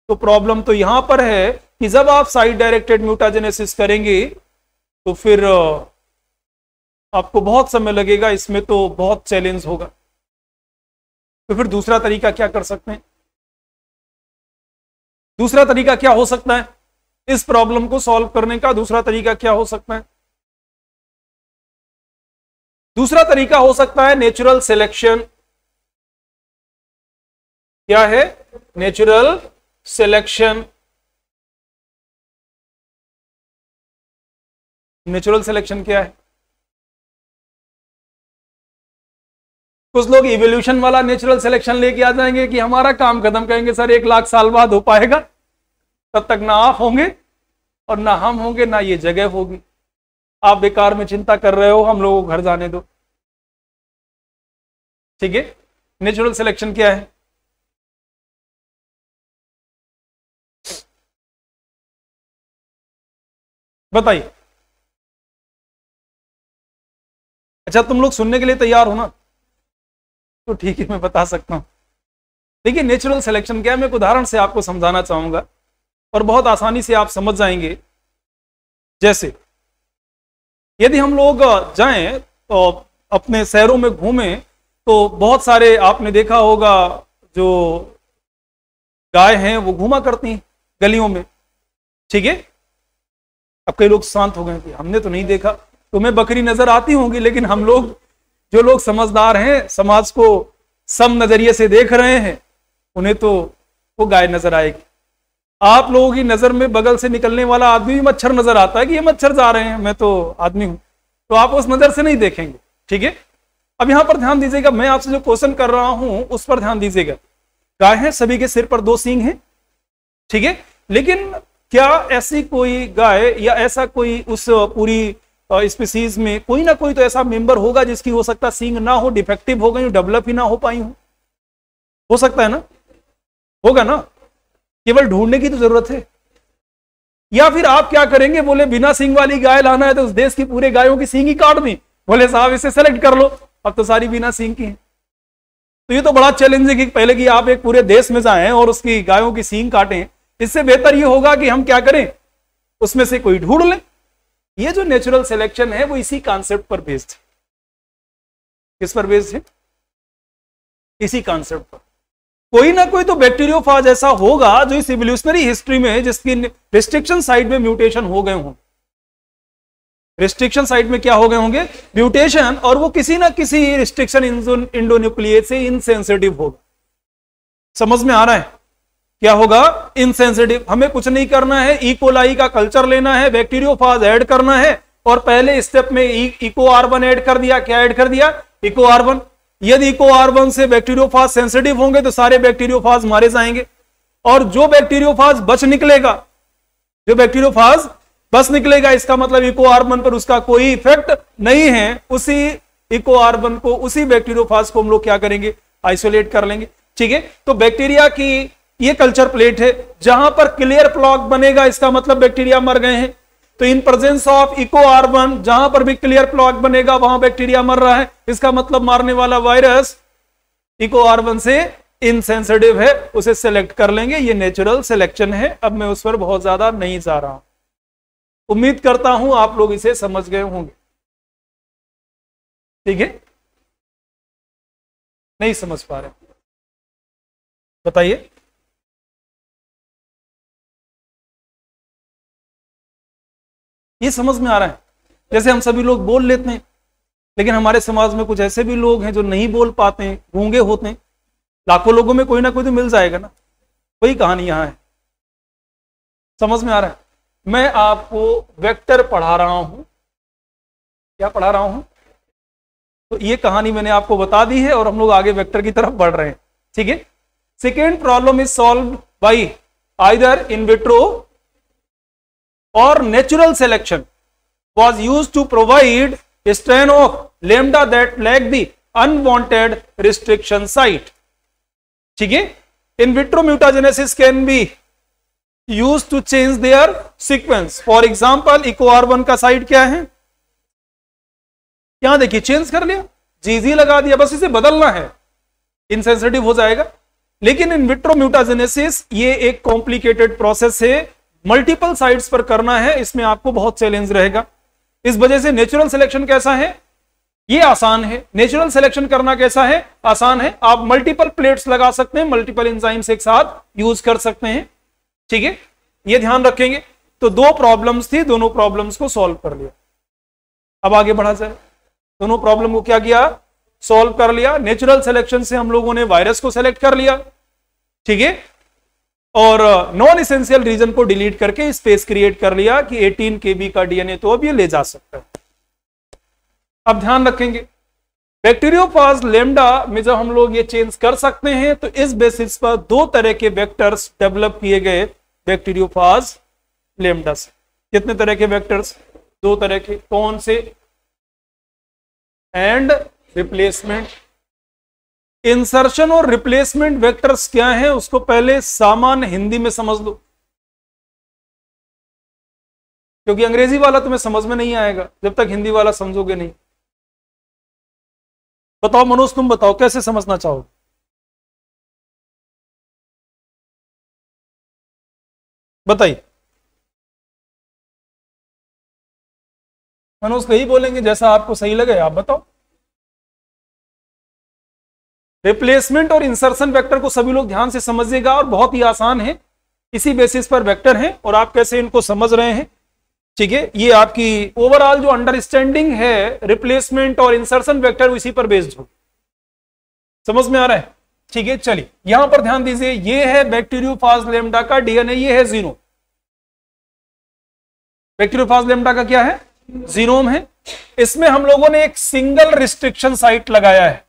तो प्रॉब्लम तो यहां पर है कि जब आप साइड डायरेक्टेड म्यूटाजेनेसिस करेंगे तो फिर आपको बहुत समय लगेगा इसमें तो बहुत चैलेंज होगा तो फिर दूसरा तरीका क्या कर सकते हैं दूसरा तरीका क्या हो सकता है इस प्रॉब्लम को सॉल्व करने का दूसरा तरीका क्या हो सकता है दूसरा तरीका हो सकता है नेचुरल सिलेक्शन क्या है नेचुरल सिलेक्शन नेचुरल सिलेक्शन क्या है कुछ लोग इवोल्यूशन वाला नेचुरल सिलेक्शन लेके आ जाएंगे कि हमारा काम खत्म करेंगे सर एक लाख साल बाद हो पाएगा तब तक ना आप होंगे और ना हम होंगे ना ये जगह होगी आप बेकार में चिंता कर रहे हो हम लोगों को घर जाने दो ठीक है नेचुरल सिलेक्शन क्या है बताइए अच्छा तुम लोग सुनने के लिए तैयार हो ना तो ठीक है मैं बता सकता हूं देखिए नेचुरल सिलेक्शन क्या है मैं एक उदाहरण से आपको समझाना चाहूंगा और बहुत आसानी से आप समझ जाएंगे जैसे यदि हम लोग जाएं तो अपने शहरों में घूमें तो बहुत सारे आपने देखा होगा जो गाय हैं वो घूमा करती हैं गलियों में ठीक है अब कई लोग शांत हो गए कि हमने तो नहीं देखा तुम्हें बकरी नजर आती होंगी लेकिन हम लोग जो लोग समझदार हैं समाज को सम नजरिए से देख रहे हैं उन्हें तो वो गाय नजर आएगी आप लोगों की नजर में बगल से निकलने वाला आदमी भी मच्छर नजर आता है कि ये मच्छर जा रहे हैं मैं तो आदमी हूं तो आप उस नजर से नहीं देखेंगे ठीक है अब यहां पर ध्यान दीजिएगा मैं आपसे जो क्वेश्चन कर रहा हूं उस पर ध्यान दीजिएगा गाय है सभी के सिर पर दो सींग हैं ठीक है लेकिन क्या ऐसी कोई गाय या ऐसा कोई उस पूरी स्पीसीज में कोई ना कोई तो ऐसा मेंबर होगा जिसकी हो सकता सींग ना हो डिफेक्टिव हो गई डेवलप ही ना हो पाई हो सकता है ना होगा ना केवल ढूंढने की तो जरूरत है या फिर आप क्या करेंगे बोले बिना सिंग वाली गाय लाना है तो उस देश की पूरे गायों की सिंग ही काट दी बोले साहब इसे सेलेक्ट कर लो अब तो सारी बिना सिंग की है तो ये तो बड़ा चैलेंज है कि पहले की आप एक पूरे देश में जाएं और उसकी गायों की सींग काटें इससे बेहतर ये होगा कि हम क्या करें उसमें से कोई ढूंढ लें ये जो नेचुरल सिलेक्शन है वो इसी कॉन्सेप्ट पर बेस्ड है किस पर बेस्ड है इसी कॉन्सेप्ट पर कोई ना कोई तो बैक्टीरियोफाज ऐसा होगा जो इस इवोल्यूशनरी हिस्ट्री में जिसकी रिस्ट्रिक्शन साइड में म्यूटेशन हो गए हों रिस्ट्रिक्शन साइड में क्या हो गए होंगे म्यूटेशन और वो किसी ना किसी रिस्ट्रिक्शन इंडोन्यूक्लिएट से इनसेंसिटिव होगा समझ में आ रहा है क्या होगा इनसेंसिटिव हमें कुछ नहीं करना है इकोलाई e. का कल्चर लेना है बैक्टीरियोफाज ऐड करना है और पहले स्टेप में इको आर्बन ऐड कर दिया क्या ऐड कर दिया इको e आर्बन यदि इको आर वन से बैक्टीरियोफाज सेंसिटिव होंगे तो सारे बैक्टीरियोफाज मारे जाएंगे और जो बैक्टीरियोफाज बच निकलेगा जो बैक्टीरियोफाज बच निकलेगा इसका मतलब इको आर वन पर उसका कोई इफेक्ट नहीं है उसी इको आर वन को उसी बैक्टीरियोफाज को हम लोग क्या करेंगे आइसोलेट कर लेंगे ठीक है तो बैक्टीरिया की ये कल्चर प्लेट है जहां पर क्लियर प्लॉक बनेगा इसका मतलब बैक्टीरिया मर गए हैं तो in presence of Eco R one जहां पर भी क्लियर प्लॉट बनेगा वहां बैक्टीरिया मर रहा है इसका मतलब मारने वाला वायरस इको आर वन से इनसेंसिटिव है उसे सेलेक्ट कर लेंगे ये नेचुरल सिलेक्शन है अब मैं उस पर बहुत ज्यादा नहीं जा रहा हूं उम्मीद करता हूं आप लोग इसे समझ गए होंगे ठीक है नहीं समझ पा रहे बताइए ये समझ में आ रहा है जैसे हम सभी लोग बोल लेते हैं लेकिन हमारे समाज में कुछ ऐसे भी लोग हैं जो नहीं बोल पाते हैं गूंगे होते हैं लाखों लोगों में कोई ना कोई तो मिल जाएगा ना वही कहानी यहाँ है समझ में आ रहा है मैं आपको वेक्टर पढ़ा रहा हूं क्या पढ़ा रहा हूं तो ये कहानी मैंने आपको बता दी है और हम लोग आगे वेक्टर की तरफ बढ़ रहे हैं ठीक है second problem is solve by either in vitro और natural selection was use to provide strain of lambda that lack the unwanted restriction site ठीक है in vitro mutagenesis can be use to change their sequence for example Eco R one का site क्या है क्या देखिए change कर लिया जीजी लगा दिया बस इसे बदलना है इनसेंसिटिव हो जाएगा लेकिन इन विट्रो म्यूटाजेनेसिस ये एक कॉम्प्लीकेटेड प्रोसेस है मल्टीपल साइड्स पर करना है इसमें आपको बहुत चैलेंज रहेगा इस वजह से नेचुरल सिलेक्शन कैसा है ये आसान है नेचुरल सिलेक्शन करना कैसा है आसान है आप मल्टीपल प्लेट्स लगा सकते हैं मल्टीपल इंजाइम्स एक साथ यूज कर सकते हैं ठीक है ये ध्यान रखेंगे तो दो प्रॉब्लम्स थी दोनों प्रॉब्लम्स को सॉल्व कर लिया अब आगे बढ़ा जाए दोनों प्रॉब्लम को क्या किया सॉल्व कर लिया नेचुरल सिलेक्शन से हम लोगों ने वायरस को सेलेक्ट कर लिया ठीक है और नॉन इसेंशियल रीजन को डिलीट करके स्पेस क्रिएट कर लिया कि 18 के का डीएनए तो अब ये ले जा सकता है अब ध्यान रखेंगे बैक्टीरियोफाज लेमडा में जब हम लोग ये चेंज कर सकते हैं तो इस बेसिस पर दो तरह के वेक्टर्स डेवलप किए गए बैक्टीरियोफाज लेमडा से कितने तरह के वेक्टर्स दो तरह के कौन से एंड रिप्लेसमेंट इंसर्शन और रिप्लेसमेंट वेक्टर्स क्या हैं उसको पहले सामान्य हिंदी में समझ लो क्योंकि अंग्रेजी वाला तुम्हें समझ में नहीं आएगा जब तक हिंदी वाला समझोगे नहीं बताओ मनोज तुम बताओ कैसे समझना चाहो बताइए मनोज कहीं बोलेंगे जैसा आपको सही लगे आप बताओ रिप्लेसमेंट और इंसर्शन वेक्टर को सभी लोग ध्यान से समझिएगा और बहुत ही आसान है इसी बेसिस पर वेक्टर हैं और आप कैसे इनको समझ रहे हैं ठीक है ये आपकी ओवरऑल जो अंडरस्टैंडिंग है रिप्लेसमेंट और इंसर्शन वेक्टर इसी पर बेस्ड हो समझ में आ रहा है ठीक है चलिए यहां पर ध्यान दीजिए ये है बैक्टीरियोफाज लेमडा का डीएनए ये है जीरो बैक्टीरियोफाज लेमडा का क्या है जीरोम है इसमें हम लोगों ने एक सिंगल रिस्ट्रिक्शन साइट लगाया है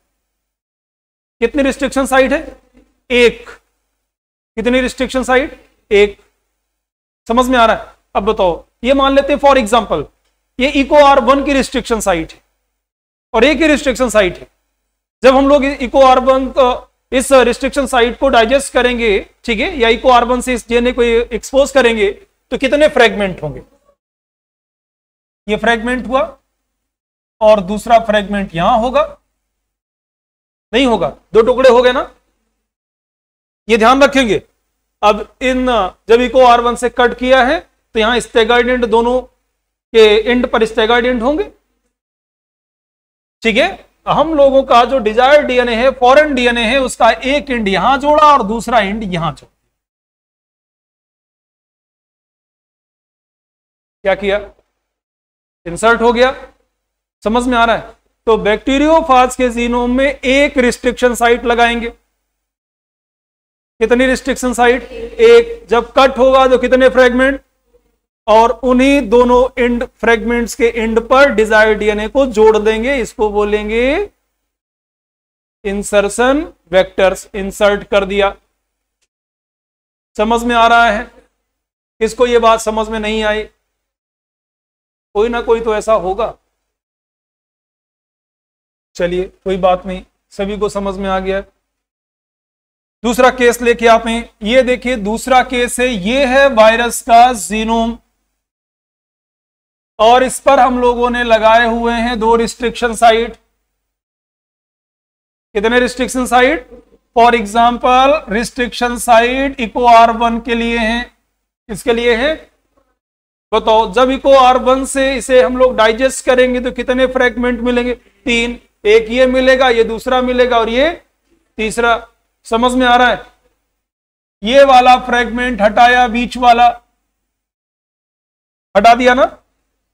कितनी रिस्ट्रिक्शन साइट है एक कितनी रिस्ट्रिक्शन साइट एक समझ में आ रहा है अब बताओ ये मान लेते हैं फॉर एग्जाम्पल ये इको आर वन की रिस्ट्रिक्शन साइट है और एक ही रिस्ट्रिक्शन साइट है जब हम लोग इको आर वन इस रिस्ट्रिक्शन साइट को डाइजेस्ट करेंगे ठीक है या इको आर वन से इस डीएनए को एक्सपोज करेंगे तो कितने फ्रेगमेंट होंगे ये फ्रेगमेंट हुआ और दूसरा फ्रेगमेंट यहां होगा नहीं होगा दो टुकड़े हो गए ना ये ध्यान रखेंगे अब इन जब इको आर वन से कट किया है तो यहां स्टेगाइड एंड दोनों के एंड पर स्टेगाइड एंड होंगे ठीक है हम लोगों का जो डिजायर डीएनए है फॉरेन डीएनए है उसका एक एंड यहां जोड़ा और दूसरा एंड यहां जोड़ा क्या किया इंसर्ट हो गया समझ में आ रहा है तो बैक्टीरियोफाज के जीनोम में एक रिस्ट्रिक्शन साइट लगाएंगे कितनी रिस्ट्रिक्शन साइट एक जब कट होगा तो कितने फ्रेगमेंट और उन्हीं दोनों एंड फ्रेगमेंट्स के एंड पर डिजायर डीएनए को जोड़ देंगे इसको बोलेंगे इंसर्शन वेक्टर्स इंसर्ट कर दिया समझ में आ रहा है किसको ये बात समझ में नहीं आई कोई ना कोई तो ऐसा होगा चलिए कोई बात नहीं सभी को समझ में आ गया दूसरा केस लेके आप ये देखिए दूसरा केस है ये है वायरस का जीनोम और इस पर हम लोगों ने लगाए हुए हैं दो रिस्ट्रिक्शन साइट कितने restriction site for example restriction site Eco R one के लिए हैं इसके लिए है बताओ जब इको आर वन से इसे हम लोग डाइजेस्ट करेंगे तो कितने फ्रेगमेंट मिलेंगे तीन एक ये मिलेगा ये दूसरा मिलेगा और ये तीसरा समझ में आ रहा है ये वाला फ्रेगमेंट हटाया बीच वाला हटा दिया ना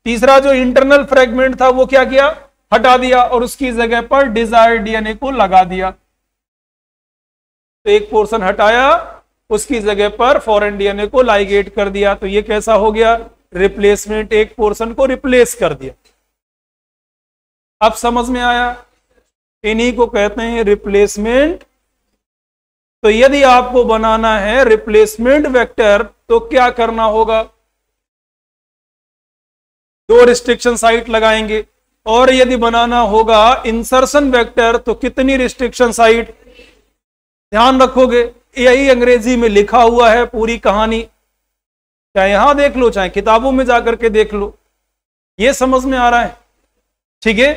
तीसरा जो इंटरनल फ्रेगमेंट था वो क्या किया हटा दिया और उसकी जगह पर डिजायर डीएनए को लगा दिया तो एक पोर्शन हटाया उसकी जगह पर फॉरेन डीएनए को लाइगेट कर दिया तो ये कैसा हो गया रिप्लेसमेंट एक पोर्शन को रिप्लेस कर दिया अब समझ में आया इन्हीं को कहते हैं रिप्लेसमेंट तो यदि आपको बनाना है रिप्लेसमेंट वेक्टर तो क्या करना होगा दो रिस्ट्रिक्शन साइट लगाएंगे और यदि बनाना होगा इंसर्शन वेक्टर तो कितनी रिस्ट्रिक्शन साइट ध्यान रखोगे यही अंग्रेजी में लिखा हुआ है पूरी कहानी चाहे यहां देख लो चाहे किताबों में जाकर के देख लो ये समझ में आ रहा है ठीक है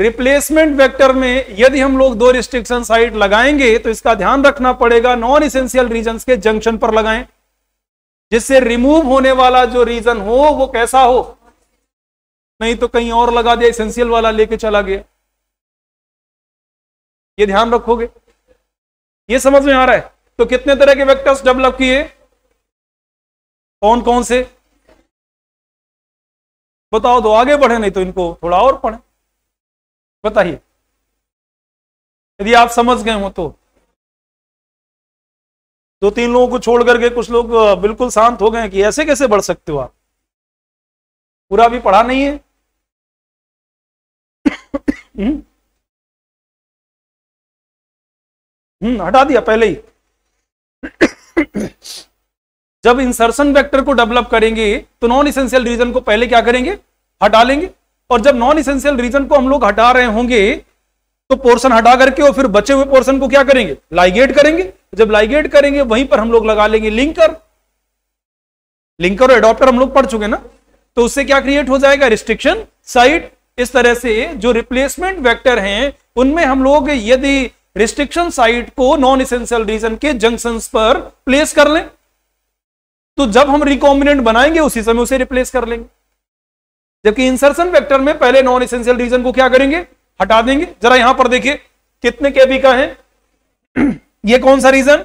रिप्लेसमेंट वेक्टर में यदि हम लोग दो रिस्ट्रिक्शन साइट लगाएंगे तो इसका ध्यान रखना पड़ेगा नॉन इसेंशियल रीजन के जंक्शन पर लगाएं जिससे रिमूव होने वाला जो रीजन हो वो कैसा हो नहीं तो कहीं और लगा दिया इसेंशियल वाला लेके चला गया ये ध्यान रखोगे ये समझ में आ रहा है तो कितने तरह के वेक्टर्स डेवलप किए कौन कौन से बताओ दो तो आगे बढ़े नहीं तो इनको थोड़ा और पढ़े बताइए यदि आप समझ गए हो तो दो तीन लोगों को छोड़ करके कुछ लोग बिल्कुल शांत हो गए कि ऐसे कैसे बढ़ सकते हो आप पूरा भी पढ़ा नहीं है हम्म।, हम्म हटा दिया पहले ही जब इंसर्शन वेक्टर को डेवलप करेंगे तो नॉन इसेंशियल रीजन को पहले क्या करेंगे हटा लेंगे और जब नॉन इसेंशियल रीजन को हम लोग हटा रहे होंगे तो पोर्शन हटा करके और फिर बचे हुए पोर्शन को क्या करेंगे लाइगेट करेंगे जब लाइगेट करेंगे वहीं पर हम लोग लगा लेंगे लिंकर लिंकर और एडॉप्टर हम लोग पढ़ चुके ना तो उससे क्या क्रिएट हो जाएगा रिस्ट्रिक्शन साइट इस तरह से जो रिप्लेसमेंट वेक्टर हैं उनमें हम लोग यदि रिस्ट्रिक्शन साइट को नॉन इसेंशियल रीजन के जंक्शन पर प्लेस कर लें तो जब हम रिकॉम्बिनेंट बनाएंगे उसी समय उसे रिप्लेस कर लेंगे जबकि इंसर्शन वेक्टर में पहले नॉन इसेंशियल रीजन को क्या करेंगे हटा देंगे जरा यहां पर देखिए कितने केबी का है ये कौन सा रीजन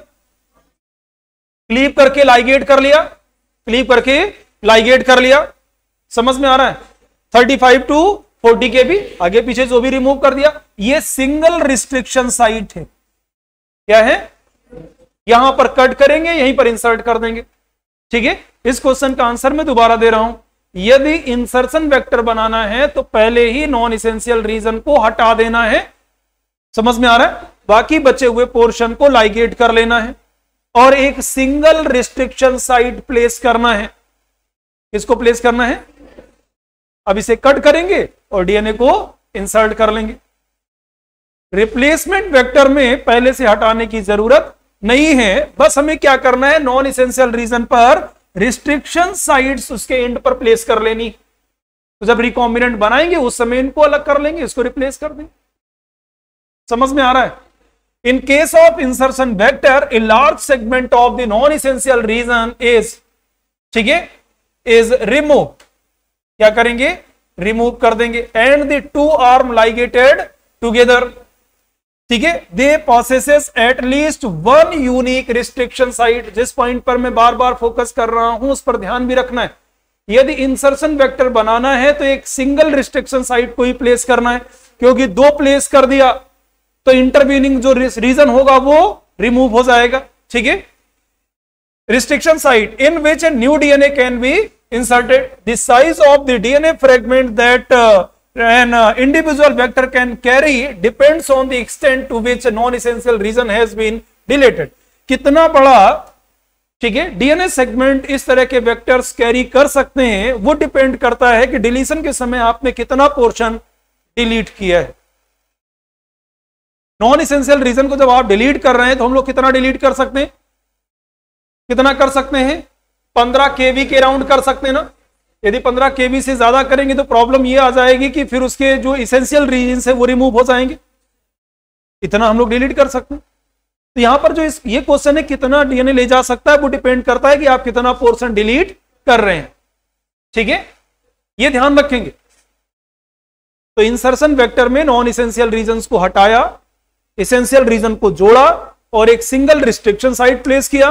क्लीव करके लाइगेट कर लिया क्लीव करके लाइगेट कर लिया समझ में आ रहा है थर्टी फाइव टू फोर्टी के आगे पीछे जो भी रिमूव कर दिया ये सिंगल रिस्ट्रिक्शन साइट है क्या है यहां पर कट करेंगे यहीं पर इंसर्ट कर देंगे ठीक है इस क्वेश्चन का आंसर मैं दोबारा दे रहा हूं यदि इंसर्शन वेक्टर बनाना है तो पहले ही नॉन इसेंशियल रीजन को हटा देना है समझ में आ रहा है बाकी बचे हुए पोर्शन को लाइगेट कर लेना है और एक सिंगल रिस्ट्रिक्शन साइट प्लेस करना है किसको प्लेस करना है अब इसे कट करेंगे और डीएनए को इंसर्ट कर लेंगे रिप्लेसमेंट वेक्टर में पहले से हटाने की जरूरत नहीं है बस हमें क्या करना है नॉन इसेंशियल रीजन पर रिस्ट्रिक्शन साइट्स उसके एंड पर प्लेस कर लेनी तो जब रिकॉम्बिनेंट बनाएंगे उस समय इनको अलग कर लेंगे इसको रिप्लेस कर देंगे समझ में आ रहा है in case of insertion vector a large segment of the non essential region is ठीक है इज रिमूव क्या करेंगे रिमूव कर देंगे and the two arm ligated together ठीक है they processes at least one unique restriction site जिस point पर मैं बार बार फोकस कर रहा हूं उस पर ध्यान भी रखना है यदि इंसर्शन वेक्टर बनाना है तो एक सिंगल रिस्ट्रिक्शन साइट को ही प्लेस करना है क्योंकि दो प्लेस कर दिया तो इंटरवीनिंग जो रीजन होगा वो रिमूव हो जाएगा ठीक है restriction site in which a new DNA can be inserted the size of the DNA fragment that an uh, individual vector can carry depends on the extent to which a non-essential region has been deleted. kitna bada ठीक है DNA segment इस तरह के vectors carry कर सकते हैं वो depend करता है कि डिलीशन के समय आपने कितना पोर्शन डिलीट किया है नॉन इसेंशियल रीजन को जब आप डिलीट कर रहे हैं तो हम लोग कितना डिलीट कर सकते हैं कितना कर सकते हैं पंद्रह केवी के राउंड कर सकते हैं ना यदि 15 केवी से ज्यादा करेंगे तो प्रॉब्लम ये आ जाएगी कि फिर उसके जो इसेंशियल रीजन है वो रिमूव हो जाएंगे इतना हम लोग डिलीट कर सकते हैं तो यहां पर जो इस ये क्वेश्चन है कितना डीएनए ले जा सकता है वो डिपेंड करता है कि आप कितना पोर्सन डिलीट कर रहे हैं ठीक है ये ध्यान रखेंगे तो इंसर्शन वेक्टर में नॉन इसेंशियल रीजन को हटाया इसेंशियल रीजन को जोड़ा और एक सिंगल रिस्ट्रिक्शन साइट प्लेस किया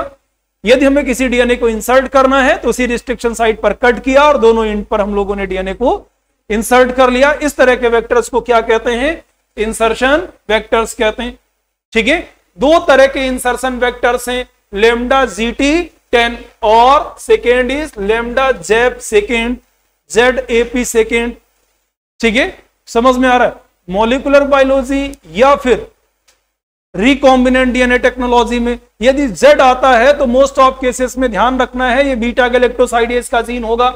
यदि हमें किसी डीएनए को इंसर्ट करना है तो उसी रिस्ट्रिक्शन साइट पर कट किया और दोनों इंड पर हम लोगों ने डीएनए को इंसर्ट कर लिया इस तरह के वेक्टर्स को क्या कहते हैं इंसर्शन वेक्टर्स कहते हैं ठीक है दो तरह के इंसर्शन वेक्टर्स हैं लेमडा जी टी टेन और second is lambda ZAP second Z A P second ठीक है समझ में आ रहा है मोलिकुलर बायोलॉजी या फिर रिकॉम्बिनेंट डीएनए टेक्नोलॉजी में यदि जेड आता है तो मोस्ट ऑफ केसेस में ध्यान रखना है ये बीटा गैलेक्टोसाइडेज का जीन होगा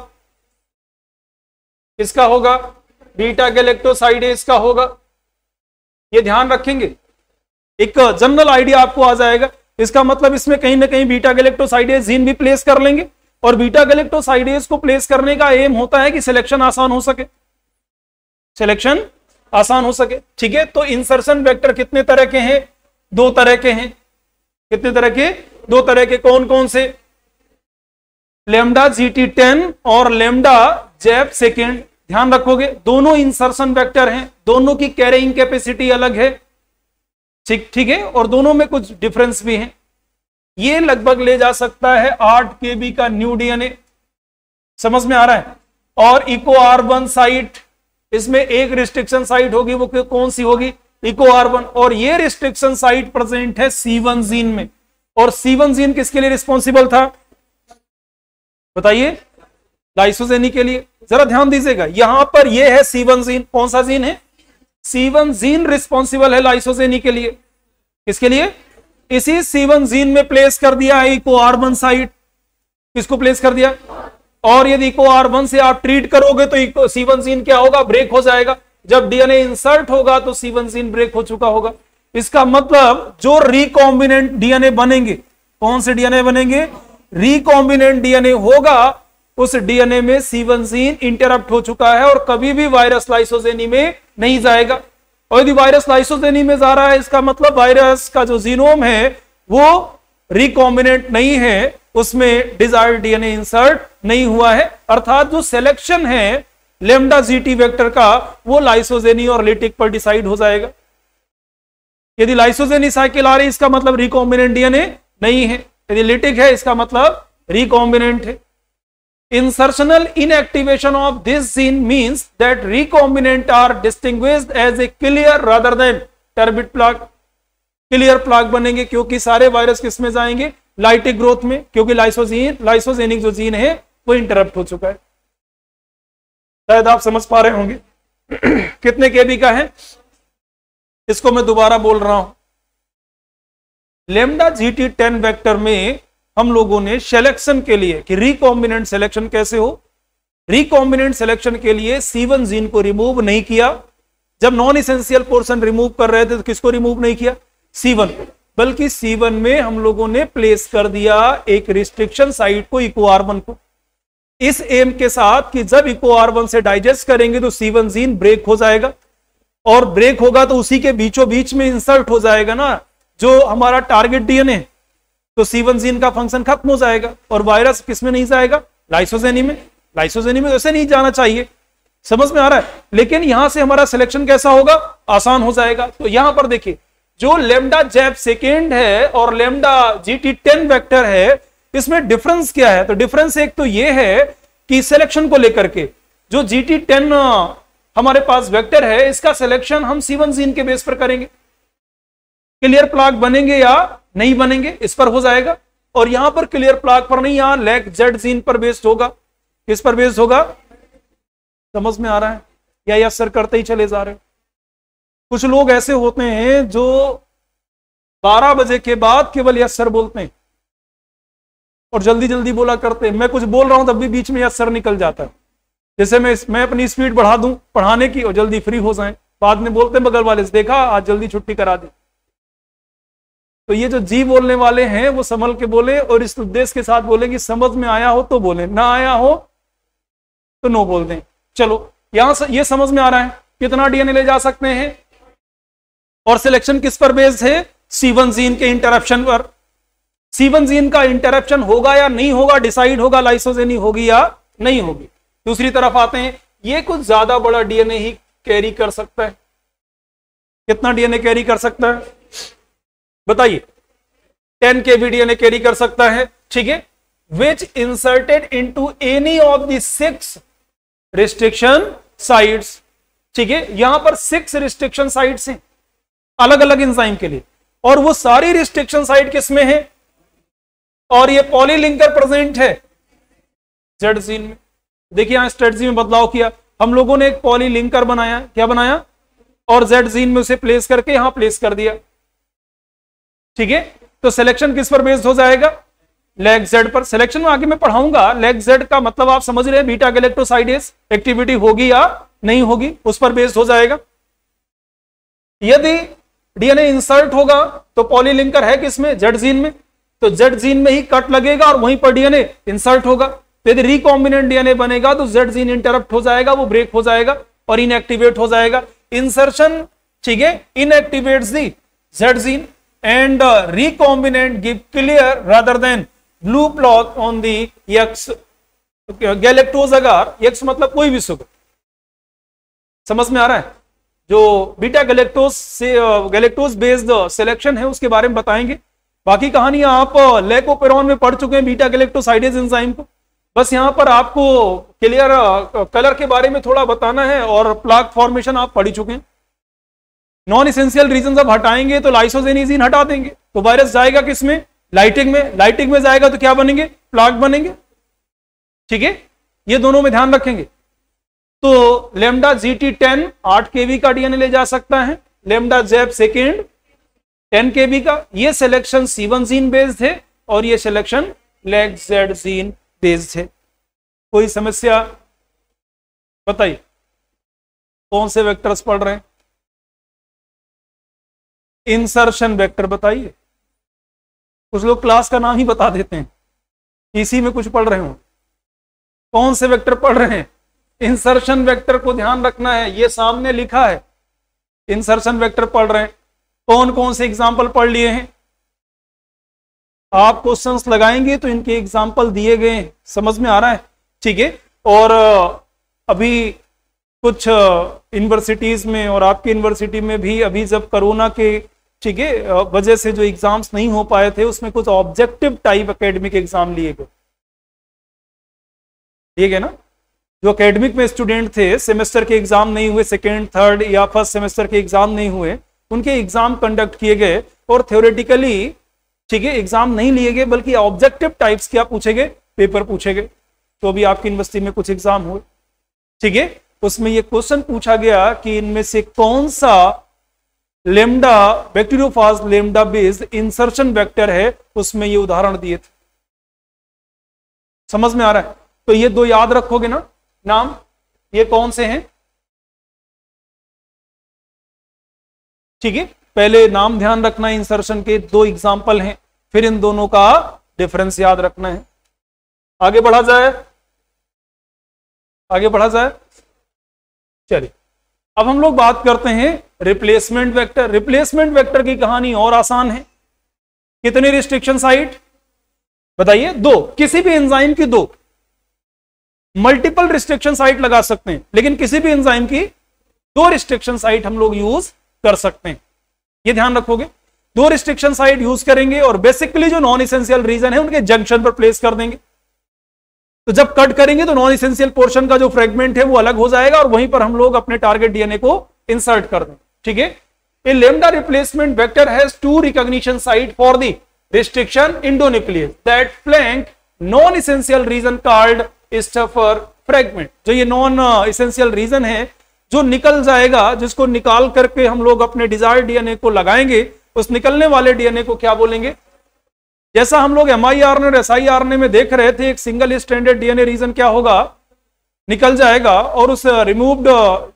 किसका होगा बीटा गैलेक्टोसाइडेज का होगा ये ध्यान रखेंगे एक जनरल आइडिया आपको आ जाएगा इसका मतलब इसमें कहीं ना कहीं बीटा गैलेक्टोसाइडेज जीन भी प्लेस कर लेंगे और बीटा गैलेक्टोसाइडेज को प्लेस करने का एम होता है कि सिलेक्शन आसान हो सके सिलेक्शन आसान हो सके ठीक है तो इंसर्शन वेक्टर कितने तरह के हैं दो तरह के हैं कितने तरह के दो तरह के कौन कौन से लेमडा जी टी टेन और लेमडा जेप सेकेंड ध्यान रखोगे दोनों इंसर्शन वेक्टर हैं दोनों की कैरिंग कैपेसिटी अलग है ठीक ठीक है और दोनों में कुछ डिफरेंस भी है ये लगभग ले जा सकता है आठ के बी का न्यू डीएनए समझ में आ रहा है और इको आर वन साइट इसमें एक रिस्ट्रिक्शन साइट होगी वो कौन सी होगी इको आर वन और ये रिस्ट्रिक्शन साइट प्रेजेंट है सी वन जीन में और सी वन जीन किसके लिए रिस्पॉन्सिबल था बताइए लाइसोजेनी के लिए जरा ध्यान दीजिएगा यहां पर ये है सी वन जीन कौन सा जीन है सी वन जीन रिस्पॉन्सिबल है लाइसोजेनी के लिए किसके लिए इसी सी वन जीन में प्लेस कर दिया है इको आर वन साइट किसको प्लेस कर दिया और यदि इको आर वन से आप ट्रीट करोगे तो इको सी वन जीन क्या होगा ब्रेक हो जाएगा जब डीएनए इंसर्ट होगा तो सी वन सीन ब्रेक हो चुका होगा इसका मतलब जो रिकॉम्बिनेंट डीएनए बनेंगे कौन से डीएनए बनेंगे रिकॉम्बिनेंट डीएनए होगा उस डीएनए में सी वन सीन इंटरप्ट हो चुका है और कभी भी वायरस लाइसोजेनी में नहीं जाएगा और यदि वायरस लाइसोजेनी में जा रहा है इसका मतलब वायरस का जो जीनोम है वो रिकॉम्बिनेंट नहीं है उसमें डिजायर्ड डीएनए इंसर्ट नहीं हुआ है अर्थात जो सिलेक्शन है लेमडा जी टी वैक्टर का वो लाइसोजेनी और लिटिक पर डिसाइड हो जाएगा यदि लाइसोजेनी साइकिल आ रही इसका मतलब रिकॉम्बिनेंट डीएनए नहीं है यदि लिटिक है इसका मतलब रिकॉम्बिनेंट है insertional inactivation of this gene means that recombinant are distinguished as a clear rather than turbid plaque clear plaque बनेंगे क्योंकि सारे वायरस किसमें जाएंगे लाइटिक ग्रोथ में क्योंकि लाइसोजीन लाइसोजेनिक जो जीन है वो इंटरप्ट हो चुका है शायद आप समझ पा रहे होंगे कितने के बी का है इसको मैं दोबारा बोल रहा हूं lambda G T ten vector में हम लोगों ने सिलेक्शन के लिए कि रिकॉम्बिनेंट सिलेक्शन कैसे हो रिकॉम्बिनेंट सिलेक्शन के लिए सीवन जीन को रिमूव नहीं किया जब नॉन इसेंशियल पोर्शन रिमूव कर रहे थे तो किसको रिमूव नहीं किया सीवन को बल्कि सीवन में हम लोगों ने प्लेस कर दिया एक रिस्ट्रिक्शन साइट को इक्वार को इस एम के साथ कि जब इको आर वन से डाइजेस्ट करेंगे तो सी वन जीन ब्रेक हो जाएगा और ब्रेक होगा तो उसी के बीचों बीच में इंसर्ट हो जाएगा ना जो हमारा टारगेट डीएनए तो सी वन जीन का फंक्शन खत्म हो जाएगा और वायरस किसमें नहीं जाएगा लाइसोजेनी में लाइसोजेनी में वैसे तो नहीं जाना चाहिए समझ में आ रहा है लेकिन यहां से हमारा सिलेक्शन कैसा होगा आसान हो जाएगा तो यहां पर देखिए जो लेमडा जैप सेकेंड है और लेमडा जीटी टेन वेक्टर है इसमें डिफरेंस क्या है तो डिफरेंस एक तो ये है कि सिलेक्शन को लेकर के जो जी टी टेन हमारे पास वेक्टर है इसका सिलेक्शन हम सीवन सीन के बेस पर करेंगे क्लियर प्लाग बनेंगे या नहीं बनेंगे इस पर हो जाएगा और यहां पर क्लियर प्लाग पर नहीं यहां लेक जेड सीन पर बेस्ड होगा किस पर बेस्ड होगा समझ में आ रहा है या यस सर करते ही चले जा रहे कुछ लोग ऐसे होते हैं जो 12 बजे के बाद केवल यस सर बोलते हैं और जल्दी जल्दी बोला करते मैं कुछ बोल रहा हूं तब भी बीच में असर निकल जाता है जैसे मैं मैं अपनी स्पीड बढ़ा दूं पढ़ाने की और जल्दी फ्री हो जाए बाद में बोलते बगल वाले से देखा आज जल्दी छुट्टी करा दी तो ये जो जी बोलने वाले हैं वो संभल के बोले और इस उद्देश्य के साथ बोले कि समझ में आया हो तो बोले ना आया हो तो नो बोल दें चलो यहां से ये समझ में आ रहा है कितना डीएनए ले जा सकते हैं और सिलेक्शन किस पर बेस्ड है सीवन जीन के इंटरप्शन पर सीवन जीन का इंटरप्शन होगा या नहीं होगा डिसाइड होगा लाइसोजेनी होगी या नहीं होगी दूसरी तरफ आते हैं ये कुछ ज्यादा बड़ा डीएनए ही कैरी कर सकता है कितना डीएनए कैरी कर सकता है बताइए टेन के बी डीएनए कैरी कर सकता है ठीक है which inserted to any of दिक्स सिक्स रिस्ट्रिक्शन साइट्स ठीक है यहां पर सिक्स रिस्ट्रिक्शन साइट्स हैं अलग अलग इंजाइम के लिए और वो सारी रिस्ट्रिक्शन साइट किसमें है और ये पॉलीलिंकर प्रेजेंट है जेड सीन में देखिए यहां स्ट्रेटजी में बदलाव किया हम लोगों ने एक पॉलीलिंकर बनाया क्या बनाया और जेड जीन में उसे प्लेस करके यहां प्लेस कर दिया ठीक है तो सिलेक्शन किस पर बेस्ड हो जाएगा लेग जेड पर सिलेक्शन में आगे मैं पढ़ाऊंगा लेग जेड का मतलब आप समझ रहे हैं बीटा गैलेक्टोसाइडेस एक्टिविटी होगी या नहीं होगी उस पर बेस्ड हो जाएगा यदि डीएनए इंसर्ट होगा तो पॉलीलिंकर है किसमें जेड जीन में तो जेड जीन में ही कट लगेगा और वहीं पर डीएनए इंसर्ट होगा यदि रिकॉम्बिनेंट डीएनए बनेगा तो जेड जीन इंटरप्ट हो जाएगा वो ब्रेक हो जाएगा और इनएक्टिवेट हो जाएगा इंसर्शन ठीक है inactivate the Z gene and recombinant give clear rather than blue plaque on the X galactose अगर एक्स मतलब कोई भी सुगर समझ में आ रहा है जो बीटा गैलेक्टोज से गैलेक्टोज बेस्ड सिलेक्शन है उसके बारे में बताएंगे बाकी कहानियां आप लेकोपेरोन में पढ़ चुके हैं बीटा गलेक्टोसाइडेज एंजाइम को बस यहाँ पर आपको क्लियर कलर के बारे में थोड़ा बताना है और प्लाक फॉर्मेशन आप पढ़ चुके हैं नॉन इसेंशियल रीजन अब हटाएंगे तो लाइसोजेनिजिन हटा देंगे तो वायरस जाएगा किसमें लाइटिंग में लाइटिंग में जाएगा तो क्या बनेंगे प्लाक बनेंगे ठीक है ये दोनों में ध्यान रखेंगे तो लेमडा जी टी टेन आठ केवी का डीएनए ले जा सकता है लेमडा जेब सेकेंड टेन के बी का ये सिलेक्शन सीवन जीन बेस्ड है और ये selection lac Z gene based है कोई समस्या बताइए कौन से वेक्टर्स पढ़ रहे हैं इंसर्शन वेक्टर बताइए कुछ लोग क्लास का नाम ही बता देते हैं इसी में कुछ पढ़ रहे हो कौन से वेक्टर पढ़ रहे हैं इंसर्शन वेक्टर को ध्यान रखना है ये सामने लिखा है इंसर्शन वेक्टर पढ़ रहे हैं कौन कौन से एग्जाम्पल पढ़ लिए हैं आप क्वेश्चंस लगाएंगे तो इनके एग्जाम्पल दिए गए समझ में आ रहा है ठीक है और अभी कुछ यूनिवर्सिटीज में और आपकी यूनिवर्सिटी में भी अभी जब कोरोना के ठीक है वजह से जो एग्जाम्स नहीं हो पाए थे उसमें कुछ ऑब्जेक्टिव टाइप एकेडमिक एग्जाम लिए गए ठीक है ना जो एकेडमिक में स्टूडेंट थे सेमेस्टर के एग्जाम नहीं हुए सेकेंड थर्ड या फर्स्ट सेमेस्टर के एग्जाम नहीं हुए उनके एग्जाम कंडक्ट किए गए और थ्योरेटिकली ठीक है एग्जाम नहीं लिए गए बल्कि ऑब्जेक्टिव टाइप्स क्या पूछे गए पेपर पूछे गए तो अभी आपकी यूनिवर्सिटी में कुछ एग्जाम हुए ठीक है उसमें यह क्वेश्चन पूछा गया कि इनमें से कौन सा lambda bacteriophage lambda based insertion vector है उसमें ये उदाहरण दिए थे समझ में आ रहा है तो ये दो याद रखोगे ना नाम ये कौन से हैं ठीक है पहले नाम ध्यान रखना है इंसर्शन के दो एग्जाम्पल हैं फिर इन दोनों का डिफरेंस याद रखना है आगे बढ़ा जाए आगे बढ़ा जाए चलिए अब हम लोग बात करते हैं रिप्लेसमेंट वेक्टर रिप्लेसमेंट वेक्टर की कहानी और आसान है कितनी रिस्ट्रिक्शन साइट बताइए दो किसी भी एंजाइम की दो मल्टीपल रिस्ट्रिक्शन साइट लगा सकते हैं लेकिन किसी भी एंजाइम की दो रिस्ट्रिक्शन साइट हम लोग यूज कर सकते हैं ये ध्यान रखोगे दो रिस्ट्रिक्शन साइड यूज करेंगे और बेसिकली जो नॉन इसेंशियल रीजन है उनके जंक्शन पर प्लेस कर देंगे तो जब कट करेंगे तो नॉन इसेंशियल पोर्शन का जो फ्रेगमेंट है वो अलग हो जाएगा और वहीं पर हम लोग अपने टारगेट डीएनए को इंसर्ट कर देंगे ठीक है a lambda replacement vector has two recognition site for the restriction endonuclease that flank non essential region called stuffer fragment जो ये नॉन इसेंशियल रीजन है जो निकल जाएगा जिसको निकाल करके हम लोग अपने डिजायर डीएनए को लगाएंगे उस निकलने वाले डीएनए को क्या बोलेंगे जैसा हम लोग एम आई आर और एस आई आर में देख रहे थे एक सिंगल स्टैंडर्ड डीएनए रीजन क्या होगा निकल जाएगा और उस रिमूव्ड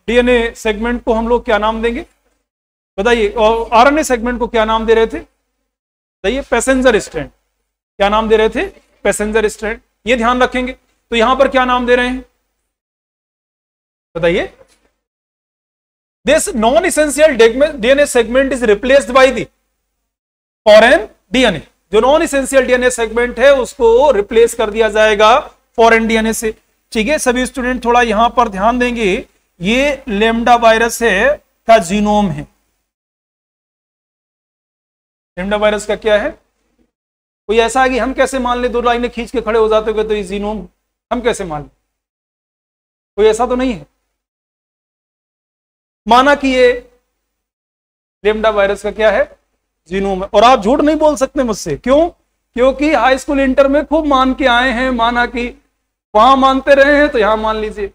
डीएनए सेगमेंट को हम लोग क्या नाम देंगे बताइए और आरएनए सेगमेंट को क्या नाम दे रहे थे बताइए पैसेंजर स्टैंड क्या नाम दे रहे थे पैसेंजर स्टैंड ये ध्यान रखेंगे तो यहां पर क्या नाम दे रहे हैं बताइए this non-essential DNA segment is replaced by the foreign DNA. जो नॉन इसेंशियल डीएनए सेगमेंट है उसको रिप्लेस कर दिया जाएगा फॉरन डीएनए से ठीक है सभी स्टूडेंट थोड़ा यहां पर ध्यान देंगे ये लेमडा वायरस है का जीनोम है लेमडा वायरस का क्या है कोई ऐसा है कि हम कैसे मान ले दो लाइनें खींच के खड़े हो जाते हो तो ये जीनोम हम कैसे मान ले कोई ऐसा तो नहीं है माना कि ये लेमडा वायरस का क्या है जीनोम है और आप झूठ नहीं बोल सकते मुझसे क्यों क्योंकि हाई स्कूल इंटर में खूब मान के आए हैं माना कि वहां मानते रहे हैं तो यहां मान लीजिए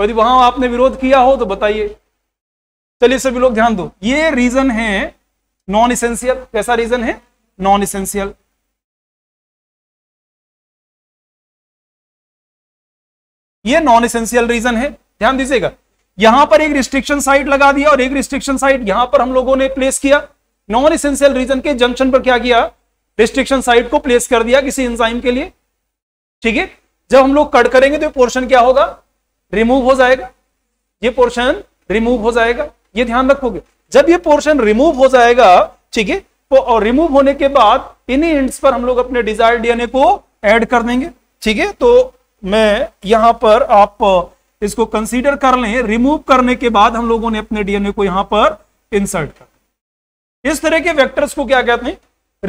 यदि वहां आपने विरोध किया हो तो बताइए चलिए सभी लोग ध्यान दो ये रीजन है नॉन इसेंशियल कैसा रीजन है नॉन इसेंशियल ये नॉन इसेंशियल रीजन है ध्यान दीजिएगा यहां पर एक रिस्ट्रिक्शन साइट लगा दिया और एक रिस्ट्रिक्शन साइट यहां पर हम लोगों ने प्लेस किया नॉन इसेंशियल रीजन के जंक्शन पर क्या किया रिस्ट्रिक्शन साइट को प्लेस कर दिया किसी इंजाइम के लिए ठीक है जब हम लोग कट करेंगे तो पोर्शन क्या होगा रिमूव हो जाएगा ये पोर्शन रिमूव हो जाएगा ये ध्यान रखोगे जब ये पोर्शन रिमूव हो जाएगा ठीक है तो और रिमूव होने के बाद इन्हीं एंड्स पर हम लोग अपने डिजायर डीएनए को ऐड कर देंगे ठीक है तो मैं यहां पर आप इसको कंसीडर कर लें रिमूव करने के बाद हम लोगों ने अपने डीएनए को यहां पर इंसर्ट कर इस तरह के वेक्टर्स को क्या कहते हैं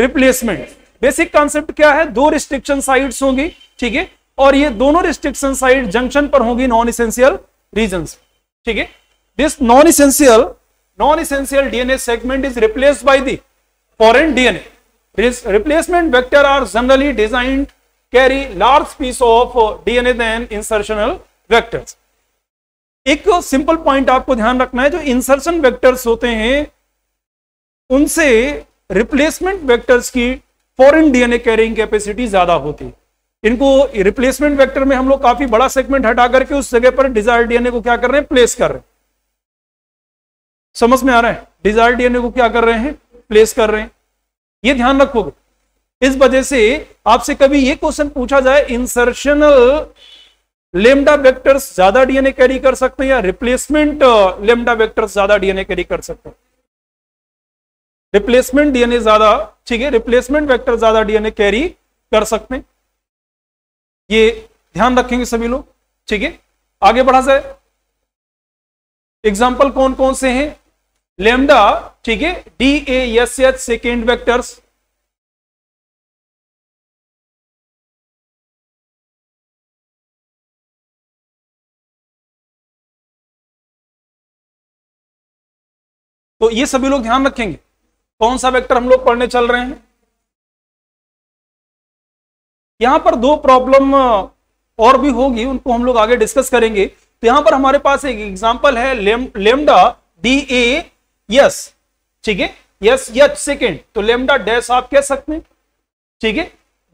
रिप्लेसमेंट बेसिक कॉन्सेप्ट क्या है दो रिस्ट्रिक्शन साइड्स होंगी ठीक है और ये दोनों रिस्ट्रिक्शन साइड जंक्शन पर होंगी नॉन इसेंशियल रीजन ठीक है this non essential non essential DNA segment is replace by the foreign DNA replacement vector are generally designed carry large piece of DNA then insertional vectors. एक simple point आपको ध्यान रखना है जो insertion vectors होते हैं उनसे रिप्लेसमेंट वेक्टर्स की फॉरेन डीएनए कैरिंग कैपेसिटी ज्यादा होती है इनको रिप्लेसमेंट वेक्टर में हम लोग काफी बड़ा सेगमेंट हटा करके उस जगह पर डिजायर डीएनए को क्या कर रहे हैं प्लेस कर रहे हैं समझ में आ रहा है डिजायर डीएनए को क्या कर रहे हैं प्लेस कर रहे हैं ये ध्यान रखोगे इस वजह से आपसे कभी ये क्वेश्चन पूछा जाए इंसर्शनल लेमडा वेक्टर्स ज्यादा डीएनए कैरी कर सकते हैं या रिप्लेसमेंट लेमडा वेक्टर्स ज्यादा डीएनए कैरी कर सकते हैं रिप्लेसमेंट डीएनए ज्यादा ठीक है रिप्लेसमेंट वेक्टर ज्यादा डीएनए कैरी कर सकते हैं ये ध्यान रखेंगे सभी लोग ठीक है आगे बढ़ा जाए एग्जाम्पल कौन कौन से हैं लेमडा ठीक है D A S H second vectors तो ये सभी लोग ध्यान रखेंगे कौन सा वेक्टर हम लोग पढ़ने चल रहे हैं यहां पर दो प्रॉब्लम और भी होगी उनको हम लोग आगे डिस्कस करेंगे तो यहां पर हमारे पास एक एग्जांपल है लेम, लेमडा डी ए यस ठीक है यस यच सेकेंड तो लेमडा डैश आप कह सकते हैं ठीक है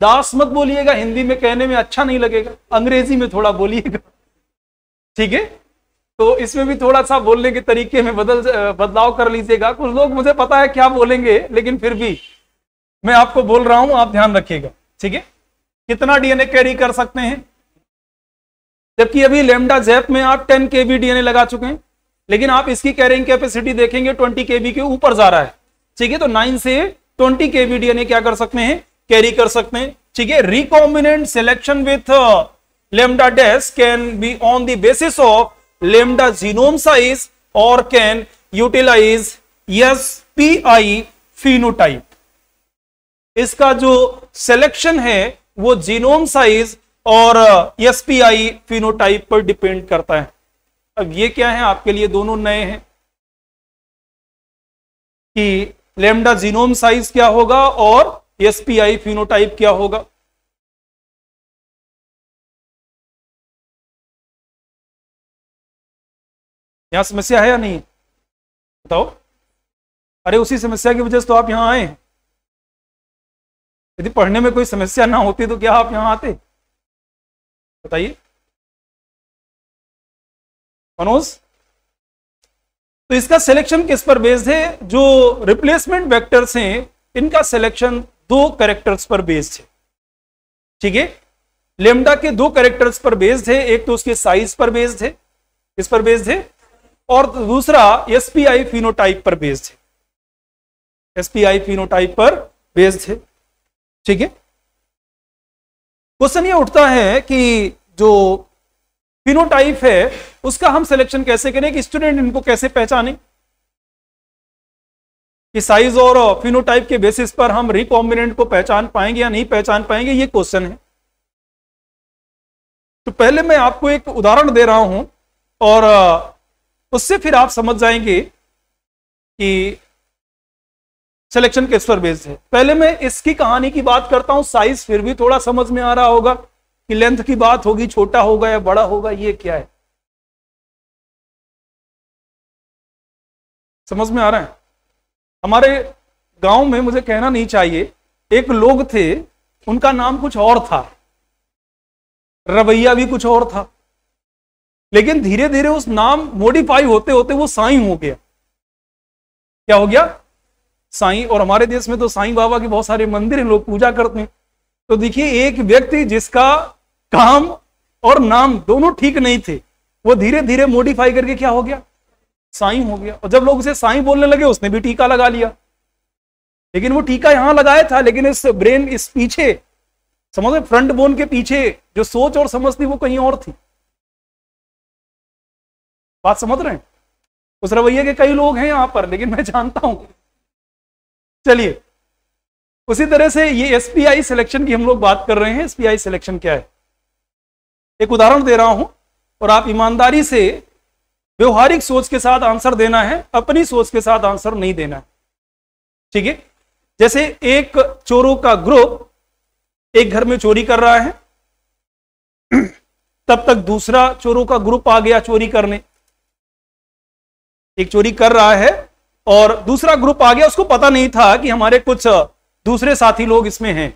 दास मत बोलिएगा हिंदी में कहने में अच्छा नहीं लगेगा अंग्रेजी में थोड़ा बोलिएगा ठीक है तो इसमें भी थोड़ा सा बोलने के तरीके में बदल बदलाव कर लीजिएगा कुछ लोग मुझे पता है क्या बोलेंगे लेकिन फिर भी मैं आपको बोल रहा हूं आप ध्यान रखिएगा ठीक है कितना डीएनए कैरी कर सकते हैं जबकि अभी लेमडा जैप में आप 10 बी डीएनए लगा चुके हैं लेकिन आप इसकी कैरिंग कैपेसिटी देखेंगे 20 बी के ऊपर जा रहा है ठीक है तो 9 से 20 बी डीएनए क्या कर सकते हैं कैरी कर सकते हैं ठीक है recombinant selection with lambda dash can be on the basis of lambda genome size और can utilise S P I phenotype इसका जो सिलेक्शन है वो जीनोम साइज और एस पी आई फिनोटाइप पर डिपेंड करता है अब ये क्या है आपके लिए दोनों नए हैं कि लेमडा जीनोम साइज क्या होगा और एस पी आई फिनोटाइप क्या होगा यहाँ समस्या है या नहीं बताओ अरे उसी समस्या की वजह से तो आप यहाँ आए यदि पढ़ने में कोई समस्या ना होती तो क्या आप यहाँ आते बताइए मनोज तो इसका सिलेक्शन किस पर बेस्ड है जो रिप्लेसमेंट वेक्टर्स हैं इनका सिलेक्शन दो करेक्टर्स पर बेस्ड है ठीक है लेमडा के दो करेक्टर्स पर बेस्ड है एक तो उसके साइज पर बेस्ड है किस पर बेस्ड है और दूसरा एसपीआई फिनोटाइप पर बेस्ड है एसपीआई फिनोटाइप पर बेस्ड है ठीक है क्वेश्चन ये उठता है कि जो फिनोटाइप है उसका हम सिलेक्शन कैसे करें कि स्टूडेंट इनको कैसे पहचाने कि साइज और फिनोटाइप के बेसिस पर हम रिकॉम्बिनेंट को पहचान पाएंगे या नहीं पहचान पाएंगे ये क्वेश्चन है तो पहले मैं आपको एक उदाहरण दे रहा हूं और उससे फिर आप समझ जाएंगे कि सिलेक्शन किस पर बेस्ड है पहले मैं इसकी कहानी की बात करता हूं साइज फिर भी थोड़ा समझ में आ रहा होगा कि लेंथ की बात होगी छोटा होगा या बड़ा होगा ये क्या है समझ में आ रहा है हमारे गांव में मुझे कहना नहीं चाहिए एक लोग थे उनका नाम कुछ और था रवैया भी कुछ और था लेकिन धीरे धीरे उस नाम मोडिफाई होते होते वो साई हो गया क्या हो गया साई और हमारे देश में तो साई बाबा के बहुत सारे मंदिर हैं लोग पूजा करते हैं तो देखिए एक व्यक्ति जिसका काम और नाम दोनों ठीक नहीं थे वो धीरे धीरे मोडिफाई करके क्या हो गया साई हो गया और जब लोग उसे साई बोलने लगे उसने भी टीका लगा लिया लेकिन वो टीका यहां लगाया था लेकिन इस ब्रेन इस पीछे समझ फ्रंट बोन के पीछे जो सोच और समझ थी वो कहीं और थी बात समझ रहे हैं उस रवैये के कई लोग हैं यहां पर लेकिन मैं जानता हूं चलिए उसी तरह से ये एसपीआई सिलेक्शन की हम लोग बात कर रहे हैं एसपीआई सिलेक्शन क्या है एक उदाहरण दे रहा हूं और आप ईमानदारी से व्यवहारिक सोच के साथ आंसर देना है अपनी सोच के साथ आंसर नहीं देना है ठीक है जैसे एक चोरों का ग्रुप एक घर में चोरी कर रहा है तब तक दूसरा चोरों का ग्रुप आ गया चोरी करने एक चोरी कर रहा है और दूसरा ग्रुप आ गया उसको पता नहीं था कि हमारे कुछ दूसरे साथी लोग इसमें हैं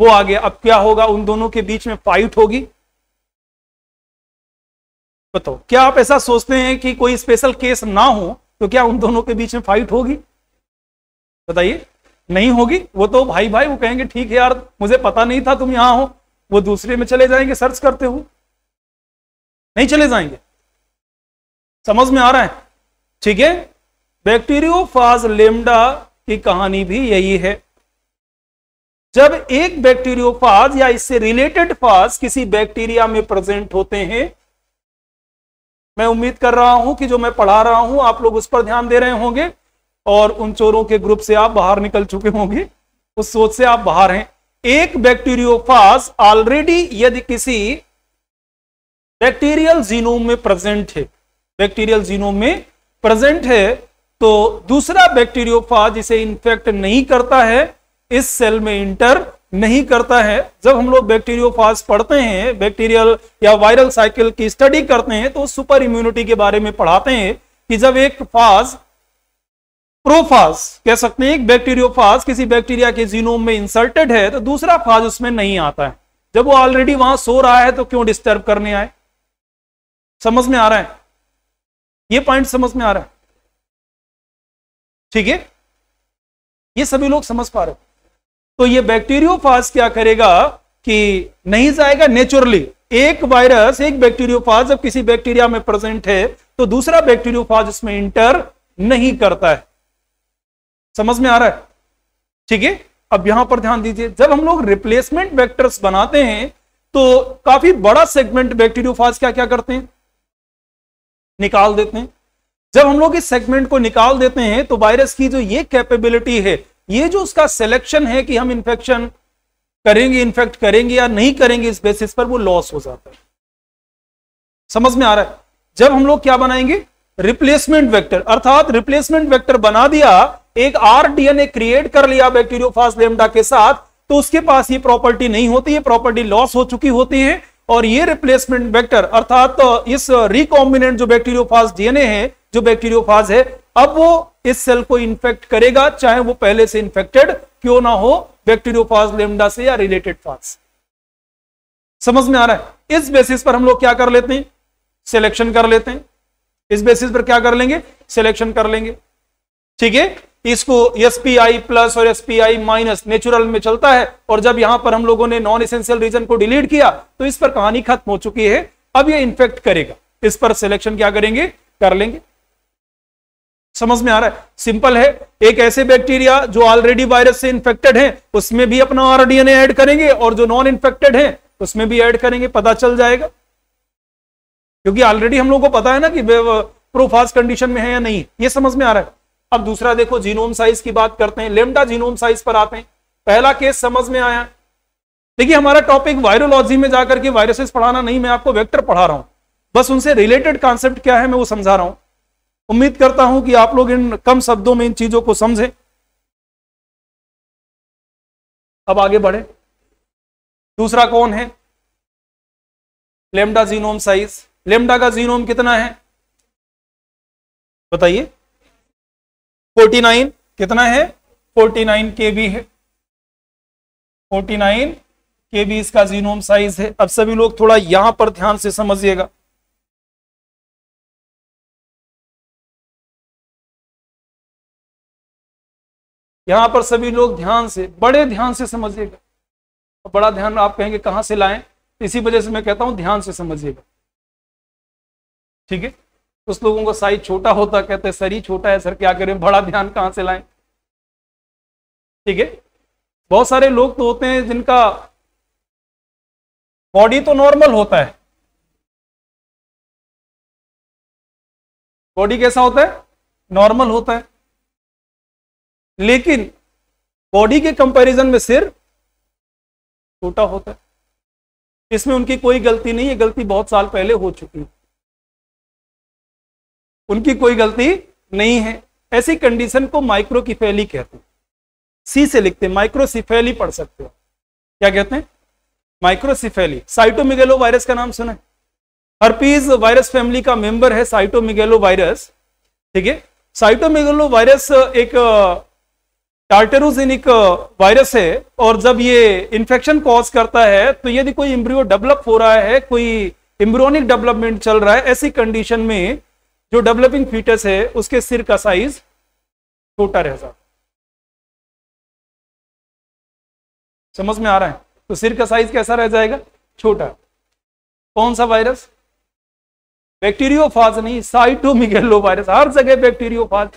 वो आ गया अब क्या होगा उन दोनों के बीच में फाइट होगी बताओ क्या आप ऐसा सोचते हैं कि कोई स्पेशल केस ना हो तो क्या उन दोनों के बीच में फाइट होगी बताइए नहीं होगी वो तो भाई भाई वो कहेंगे ठीक है यार मुझे पता नहीं था तुम यहां हो वो दूसरे में चले जाएंगे सर्च करते हुए नहीं चले जाएंगे समझ में आ रहा है ठीक है बैक्टीरियोफाज लेमडा की कहानी भी यही है जब एक बैक्टीरियोफाज या इससे रिलेटेड फाज किसी बैक्टीरिया में प्रेजेंट होते हैं मैं उम्मीद कर रहा हूं कि जो मैं पढ़ा रहा हूं आप लोग उस पर ध्यान दे रहे होंगे और उन चोरों के ग्रुप से आप बाहर निकल चुके होंगे उस सोच से आप बाहर हैं एक बैक्टीरियोफाज ऑलरेडी यदि किसी बैक्टीरियल जीनोम में प्रेजेंट है बैक्टीरियल जीनोम में प्रेजेंट है तो दूसरा बैक्टीरियोफाज इसे इन्फेक्ट नहीं करता है इस सेल में इंटर नहीं करता है जब हम लोग बैक्टीरियोफाज पढ़ते हैं बैक्टीरियल या वायरल साइकिल की स्टडी करते हैं तो सुपर इम्यूनिटी के बारे में पढ़ाते हैं कि जब एक फाज प्रोफाज कह सकते हैं एक बैक्टीरियोफाज किसी बैक्टीरिया के जीनोम में इंसर्टेड है तो दूसरा फाज उसमें नहीं आता है जब वो ऑलरेडी वहां सो रहा है तो क्यों डिस्टर्ब करने आए समझ में आ रहा है ये पॉइंट समझ में आ रहा है ठीक है ये सभी लोग समझ पा रहे तो ये बैक्टीरियोफाज क्या करेगा कि नहीं जाएगा नेचुरली एक वायरस एक बैक्टीरियोफाज जब किसी बैक्टीरिया में प्रेजेंट है तो दूसरा बैक्टीरियोफाज इसमें इंटर नहीं करता है समझ में आ रहा है ठीक है अब यहां पर ध्यान दीजिए जब हम लोग रिप्लेसमेंट वेक्टर्स बनाते हैं तो काफी बड़ा सेगमेंट बैक्टीरियोफाज क्या क्या करते हैं निकाल देते हैं जब हम लोग इस सेगमेंट को निकाल देते हैं तो वायरस की जो ये कैपेबिलिटी है ये जो उसका सिलेक्शन है कि हम इन्फेक्शन करेंगे इन्फेक्ट करेंगे या नहीं करेंगे इस बेसिस पर वो लॉस हो जाता है समझ में आ रहा है जब हम लोग क्या बनाएंगे रिप्लेसमेंट वेक्टर अर्थात रिप्लेसमेंट वेक्टर बना दिया एक आर डीएनए क्रिएट कर लिया बैक्टीरियोफास लेमडा के साथ तो उसके पास ये प्रॉपर्टी नहीं होती ये प्रॉपर्टी लॉस हो चुकी होती है और ये रिप्लेसमेंट वेक्टर अर्थात तो इस रिकॉम्बिनेंट जो बैक्टीरियोफाज डीएनए है जो बैक्टीरियोफाज है अब वो इस सेल को इन्फेक्ट करेगा चाहे वो पहले से इन्फेक्टेड क्यों ना हो बैक्टीरियोफाज लेमडा से या रिलेटेड फाज समझ में आ रहा है इस बेसिस पर हम लोग क्या कर लेते हैं सिलेक्शन कर लेते हैं इस बेसिस पर क्या कर लेंगे सिलेक्शन कर लेंगे ठीक है इसको एस पी आई प्लस और S P I minus natural में चलता है और जब यहां पर हम लोगों ने नॉन एसेंशियल रीजन को डिलीट किया तो इस पर कहानी खत्म हो चुकी है अब ये इन्फेक्ट करेगा इस पर सिलेक्शन क्या करेंगे कर लेंगे समझ में आ रहा है सिंपल है एक ऐसे बैक्टीरिया जो ऑलरेडी वायरस से इन्फेक्टेड है उसमें भी अपना एन ऐड करेंगे और जो नॉन इन्फेक्टेड है उसमें भी ऐड करेंगे पता चल जाएगा क्योंकि ऑलरेडी हम लोग को पता है ना कि प्रोफास कंडीशन में है या नहीं ये समझ में आ रहा है अब दूसरा देखो जीनोम साइज की बात करते हैं लेमडा जीनोम साइज पर आते हैं पहला केस समझ में आया देखिए हमारा टॉपिक वायरोलॉजी में जाकर के वायरसेस पढ़ाना नहीं मैं आपको वेक्टर पढ़ा रहा हूं बस उनसे रिलेटेड कॉन्सेप्ट क्या है मैं वो समझा रहा हूं उम्मीद करता हूं कि आप लोग इन कम शब्दों में इन चीजों को समझें अब आगे बढ़े दूसरा कौन है लेमडा जीनोम साइज लेमडा का जीनोम कितना है बताइए फोर्टी नाइन कितना है फोर्टी नाइन के बी है फोर्टी नाइन के बी इसका जीनोम साइज है अब सभी लोग थोड़ा यहां पर ध्यान से समझिएगा यहां पर सभी लोग ध्यान से बड़े ध्यान से समझिएगा तो बड़ा ध्यान आप कहेंगे कहां से लाएं इसी वजह से मैं कहता हूं ध्यान से समझिएगा ठीक है कुछ लोगों को साइज छोटा होता कहते हैं सर ही छोटा है सर क्या करें बड़ा ध्यान कहां से लाएं ठीक है बहुत सारे लोग तो होते हैं जिनका बॉडी तो नॉर्मल होता है बॉडी कैसा होता है नॉर्मल होता है लेकिन बॉडी के कंपैरिजन में सिर छोटा होता है इसमें उनकी कोई गलती नहीं है गलती बहुत साल पहले हो चुकी है उनकी कोई गलती नहीं है ऐसी कंडीशन को माइक्रोकिफेली कहते हैं सी से लिखते हैं माइक्रोसिफेली पढ़ सकते हो क्या कहते हैं माइक्रोसिफेली साइटोमिगेलो वायरस का नाम सुना हर्पीज वायरस फैमिली का मेंबर है साइटोमिगेलो वायरस ठीक है साइटोमिगेलो वायरस एक टार्टेरोजेनिक वायरस है और जब ये इन्फेक्शन कॉज करता है तो यदि कोई इम्ब्रियो डेवलप हो रहा है कोई इम्ब्रोनिक डेवलपमेंट चल रहा है ऐसी कंडीशन में जो डेवलपिंग फीटस है उसके सिर का साइज छोटा रह जाता समझ में आ रहा है तो सिर का साइज कैसा रह जाएगा छोटा कौन सा वायरस बैक्टीरियोफाज नहीं साइटोमिगेलो वायरस हर जगह बैक्टीरियोफाज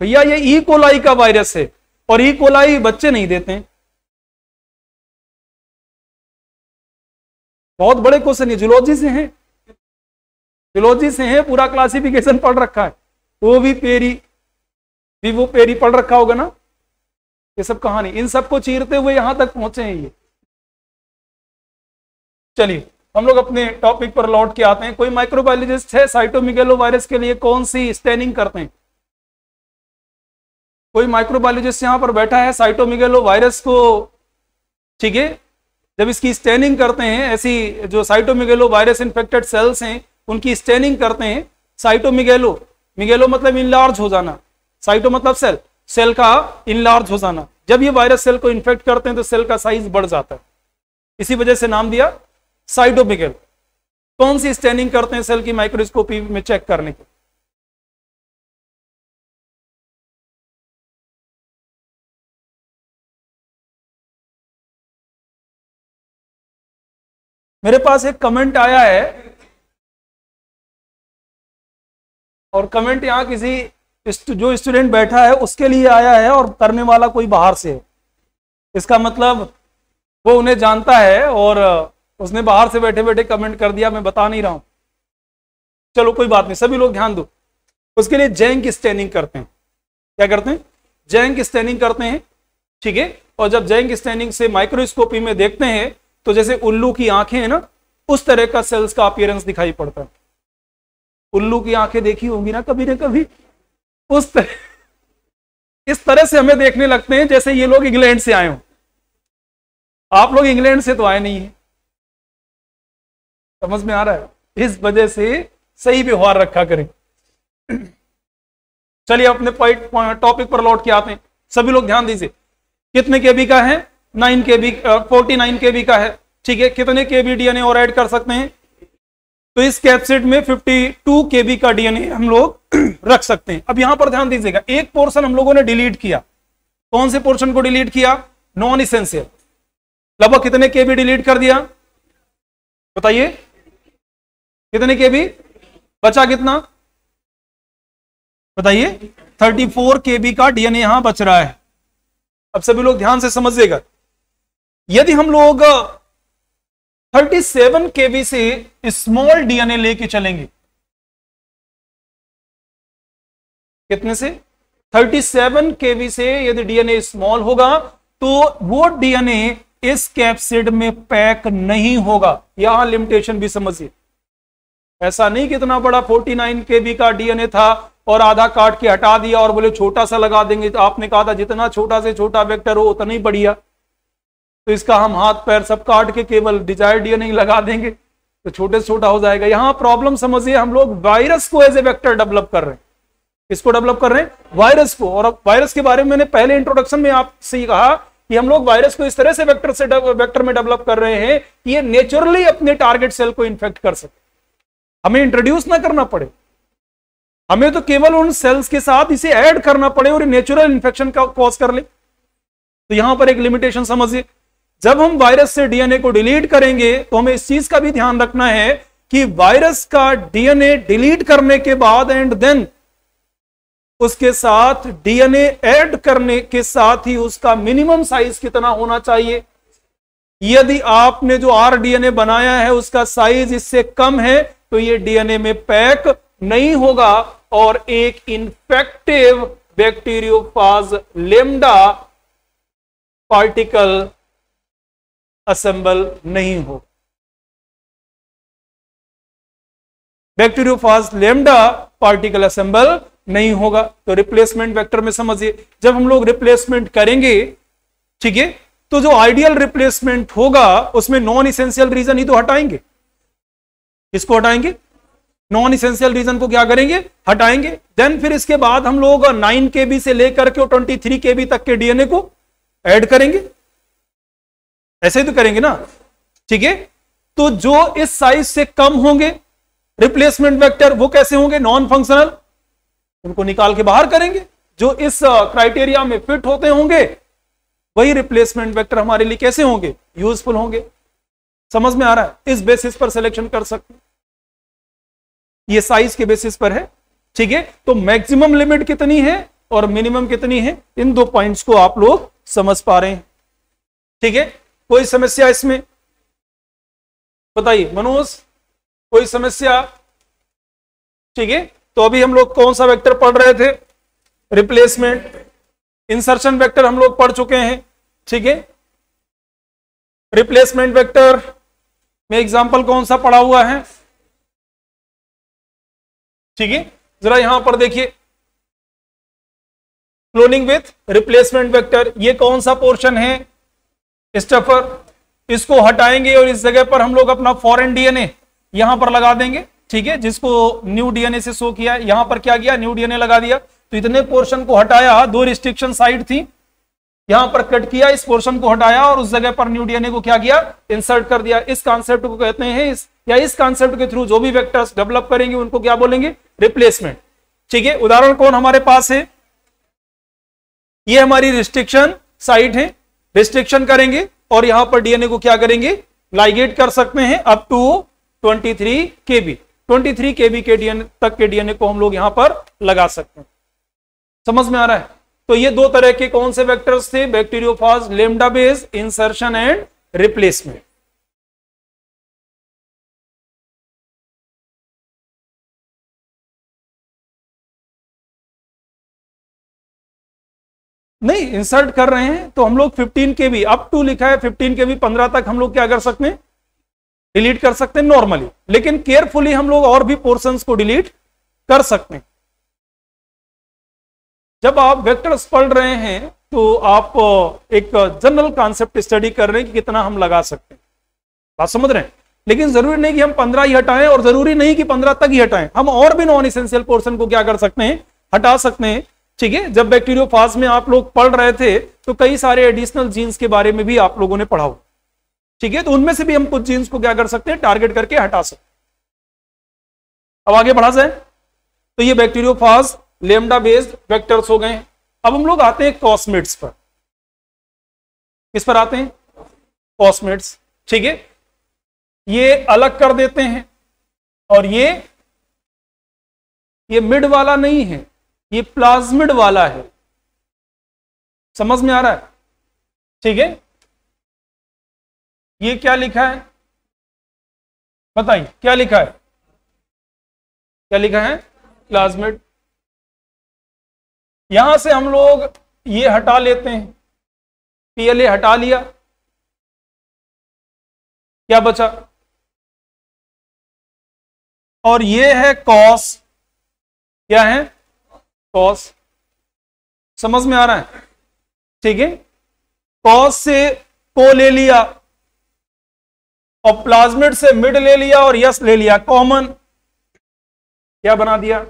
भैया ये ई e. कोलाई का वायरस है और ई e. कोलाई बच्चे नहीं देते हैं बहुत बड़े क्वेश्चन ये जुलॉजी से हैं फिलोजी से है पूरा क्लासिफिकेशन पढ़ रखा है वो भी पेरी भी वो पेरी पढ़ रखा होगा ना ये सब कहानी इन सबको चीरते हुए यहां तक पहुंचे हैं ये चलिए हम लोग अपने टॉपिक पर लौट के आते हैं कोई माइक्रोबायोलॉजिस्ट है साइटोमिगेलो वायरस के लिए कौन सी स्टेनिंग करते हैं कोई माइक्रोबायोलॉजिस्ट यहां पर बैठा है साइटोमिगेलो वायरस को ठीक है जब इसकी स्टेनिंग करते हैं ऐसी जो साइटोमिगेलो वायरस इन्फेक्टेड सेल्स हैं उनकी स्टेनिंग करते हैं साइटो मिगेलो मिगेलो मतलब इनलार्ज हो जाना साइटो मतलब सेल सेल का इनलार्ज हो जाना जब ये वायरस सेल को इन्फेक्ट करते हैं तो सेल का साइज बढ़ जाता है इसी वजह से नाम दिया मिगेलो कौन सी स्टेनिंग करते हैं सेल की माइक्रोस्कोपी में चेक करने की मेरे पास एक कमेंट आया है और कमेंट यहाँ किसी जो स्टूडेंट बैठा है उसके लिए आया है और करने वाला कोई बाहर से है इसका मतलब वो उन्हें जानता है और उसने बाहर से बैठे बैठे कमेंट कर दिया मैं बता नहीं रहा हूँ चलो कोई बात नहीं सभी लोग ध्यान दो उसके लिए जैंक स्टेनिंग करते हैं क्या करते हैं जैंक स्टेनिंग करते हैं ठीक है और जब जैंक स्टैनिंग से माइक्रोस्कोपी में देखते हैं तो जैसे उल्लू की आंखें हैं ना उस तरह का सेल्स का अपियरेंस दिखाई पड़ता है उल्लू की आंखें देखी होंगी ना कभी ना कभी उस तरह इस तरह से हमें देखने लगते हैं जैसे ये लोग इंग्लैंड से आए हो आप लोग इंग्लैंड से तो आए नहीं है समझ में आ रहा है इस वजह से सही व्यवहार रखा करें चलिए अपने टॉपिक पर लौट के आते हैं सभी लोग ध्यान दीजिए कितने के बी का है nine K B forty nine K B का है ठीक है कितने के बी डी और ऐड कर सकते हैं तो इस कैप्सिट में 52 केबी का डीएनए हम लोग रख सकते हैं अब यहां पर ध्यान दीजिएगा एक पोर्शन हम लोगों ने डिलीट किया कौन से पोर्शन को डिलीट किया नॉन इसेंशियल लगभग कितने केबी डिलीट कर दिया बताइए कितने केबी बचा कितना बताइए 34 केबी का डीएनए यहां बच रहा है अब सभी लोग ध्यान से समझिएगा यदि हम लोग थर्टी सेवन केवी से स्मॉल डीएनए लेके चलेंगे कितने से थर्टी सेवन केवी से यदि डीएनए स्मॉल होगा तो वो डीएनए इस कैप्सिड में पैक नहीं होगा यहां लिमिटेशन भी समझिए ऐसा नहीं कितना बड़ा फोर्टी नाइन केवी का डीएनए था और आधा काट के हटा दिया और बोले छोटा सा लगा देंगे तो आपने कहा था जितना छोटा से छोटा वेक्टर हो उतना ही बढ़िया तो इसका हम हाथ पैर सब काट के केवल डिजायर डीएनए लगा देंगे तो छोटे से छोटा हो जाएगा यहाँ प्रॉब्लम समझिए हम लोग वायरस को एज ए वेक्टर डेवलप कर रहे हैं इसको डेवलप कर रहे हैं वायरस को और अब वायरस के बारे में मैंने पहले इंट्रोडक्शन में आपसे कहा कि हम लोग वायरस को इस तरह से वेक्टर से वेक्टर में डेवलप कर रहे हैं कि ये नेचुरली अपने टारगेट सेल को इन्फेक्ट कर सके हमें इंट्रोड्यूस ना करना पड़े हमें तो केवल उन सेल्स के साथ इसे ऐड करना पड़े और नेचुरल इन्फेक्शन का कॉज कर ले तो यहां पर एक लिमिटेशन समझिए जब हम वायरस से डीएनए को डिलीट करेंगे तो हमें इस चीज का भी ध्यान रखना है कि वायरस का डीएनए डिलीट करने के बाद एंड देन उसके साथ डीएनए ऐड करने के साथ ही उसका मिनिमम साइज कितना होना चाहिए यदि आपने जो आर डीएनए बनाया है उसका साइज इससे कम है तो ये डीएनए में पैक नहीं होगा और एक infective bacteriophage lambda particle assemble नहीं हो बैक्टीरियोफाज लेमडा पार्टिकल असेंबल नहीं होगा तो रिप्लेसमेंट वेक्टर में समझिए जब हम लोग रिप्लेसमेंट करेंगे ठीक है तो जो आइडियल रिप्लेसमेंट होगा उसमें नॉन इसेंशियल रीजन ही तो हटाएंगे इसको हटाएंगे नॉन इसेंशियल रीजन को क्या करेंगे हटाएंगे देन फिर इसके बाद हम लोग नाइन के बी से लेकर के ट्वेंटी थ्री के बी तक के डीएनए को ऐड करेंगे ऐसे ही तो करेंगे ना ठीक है तो जो इस साइज से कम होंगे रिप्लेसमेंट वेक्टर वो कैसे होंगे नॉन फंक्शनल उनको निकाल के बाहर करेंगे जो इस क्राइटेरिया में फिट होते होंगे वही रिप्लेसमेंट वेक्टर हमारे लिए कैसे होंगे यूजफुल होंगे समझ में आ रहा है इस बेसिस पर सिलेक्शन कर सकते हैं ये साइज के बेसिस पर है ठीक है तो मैक्सिमम लिमिट कितनी है और मिनिमम कितनी है इन दो पॉइंट्स को आप लोग समझ पा रहे हैं ठीक है कोई समस्या इसमें बताइए मनोज कोई समस्या ठीक है तो अभी हम लोग कौन सा वेक्टर पढ़ रहे थे रिप्लेसमेंट इंसर्शन वेक्टर हम लोग पढ़ चुके हैं ठीक है रिप्लेसमेंट वेक्टर में एग्जांपल कौन सा पढ़ा हुआ है ठीक है जरा यहां पर देखिए क्लोनिंग विथ रिप्लेसमेंट वेक्टर ये कौन सा पोर्शन है स्टफर इसको हटाएंगे और इस जगह पर हम लोग अपना फॉरेन डीएनए यहां पर लगा देंगे ठीक है जिसको न्यू डीएनए से शो किया यहां पर क्या किया न्यू डीएनए लगा दिया तो इतने पोर्शन को हटाया दो रिस्ट्रिक्शन साइड थी यहां पर कट किया इस पोर्शन को हटाया और उस जगह पर न्यू डीएनए को क्या किया इंसर्ट कर दिया इस कॉन्सेप्ट को कहते हैं इस या इस कॉन्सेप्ट के थ्रू जो भी वेक्टर्स डेवलप करेंगे उनको क्या बोलेंगे रिप्लेसमेंट ठीक है उदाहरण कौन हमारे पास है ये हमारी रिस्ट्रिक्शन साइट है रिस्ट्रिक्शन करेंगे और यहां पर डीएनए को क्या करेंगे लाइगेट कर सकते हैं up to 23 three K B twenty three K B के डीएनए तक के डीएनए को हम लोग यहां पर लगा सकते हैं समझ में आ रहा है तो ये दो तरह के कौन से वेक्टर्स थे bacteriophage lambda based insertion and replacement नहीं इंसर्ट कर रहे हैं तो हम लोग फिफ्टीन के भी अप टू लिखा है फिफ्टीन के भी पंद्रह तक हम लोग क्या कर सकते हैं डिलीट कर सकते हैं नॉर्मली लेकिन केयरफुली हम लोग और भी पोर्शंस को डिलीट कर सकते हैं जब आप वेक्टर्स पढ़ रहे हैं तो आप एक जनरल कॉन्सेप्ट स्टडी कर रहे हैं कि कितना हम लगा सकते हैं बात समझ रहे हैं लेकिन जरूरी नहीं कि हम पंद्रह ही हटाएं और जरूरी नहीं कि पंद्रह तक ही हटाएं हम और भी नॉन इसेंशियल पोर्सन को क्या कर सकते हैं हटा सकते हैं ठीक है जब बैक्टीरियो में आप लोग पढ़ रहे थे तो कई सारे एडिशनल जीन्स के बारे में भी आप लोगों ने पढ़ा ठीक है तो उनमें से भी हम कुछ जीन्स को क्या कर सकते हैं टारगेट करके हटा सकते अब आगे बढ़ा जाए तो ये बैक्टीरियोफाज लेमडा बेस्ड वेक्टर्स हो गए अब हम लोग आते हैं कॉस्मेट्स पर किस पर आते हैं कॉस्मेट्स ठीक है ये अलग कर देते हैं और ये ये मिड वाला नहीं है ये प्लाज्मिड वाला है समझ में आ रहा है ठीक है ये क्या लिखा है बताइए क्या लिखा है क्या लिखा है प्लाज्मिड यहां से हम लोग ये हटा लेते हैं पीएलए हटा लिया क्या बचा और ये है कॉस क्या है कॉस समझ में आ रहा है ठीक है कॉस से को ले लिया और प्लाज्मेट से मिड ले लिया और यस ले लिया कॉमन क्या बना दिया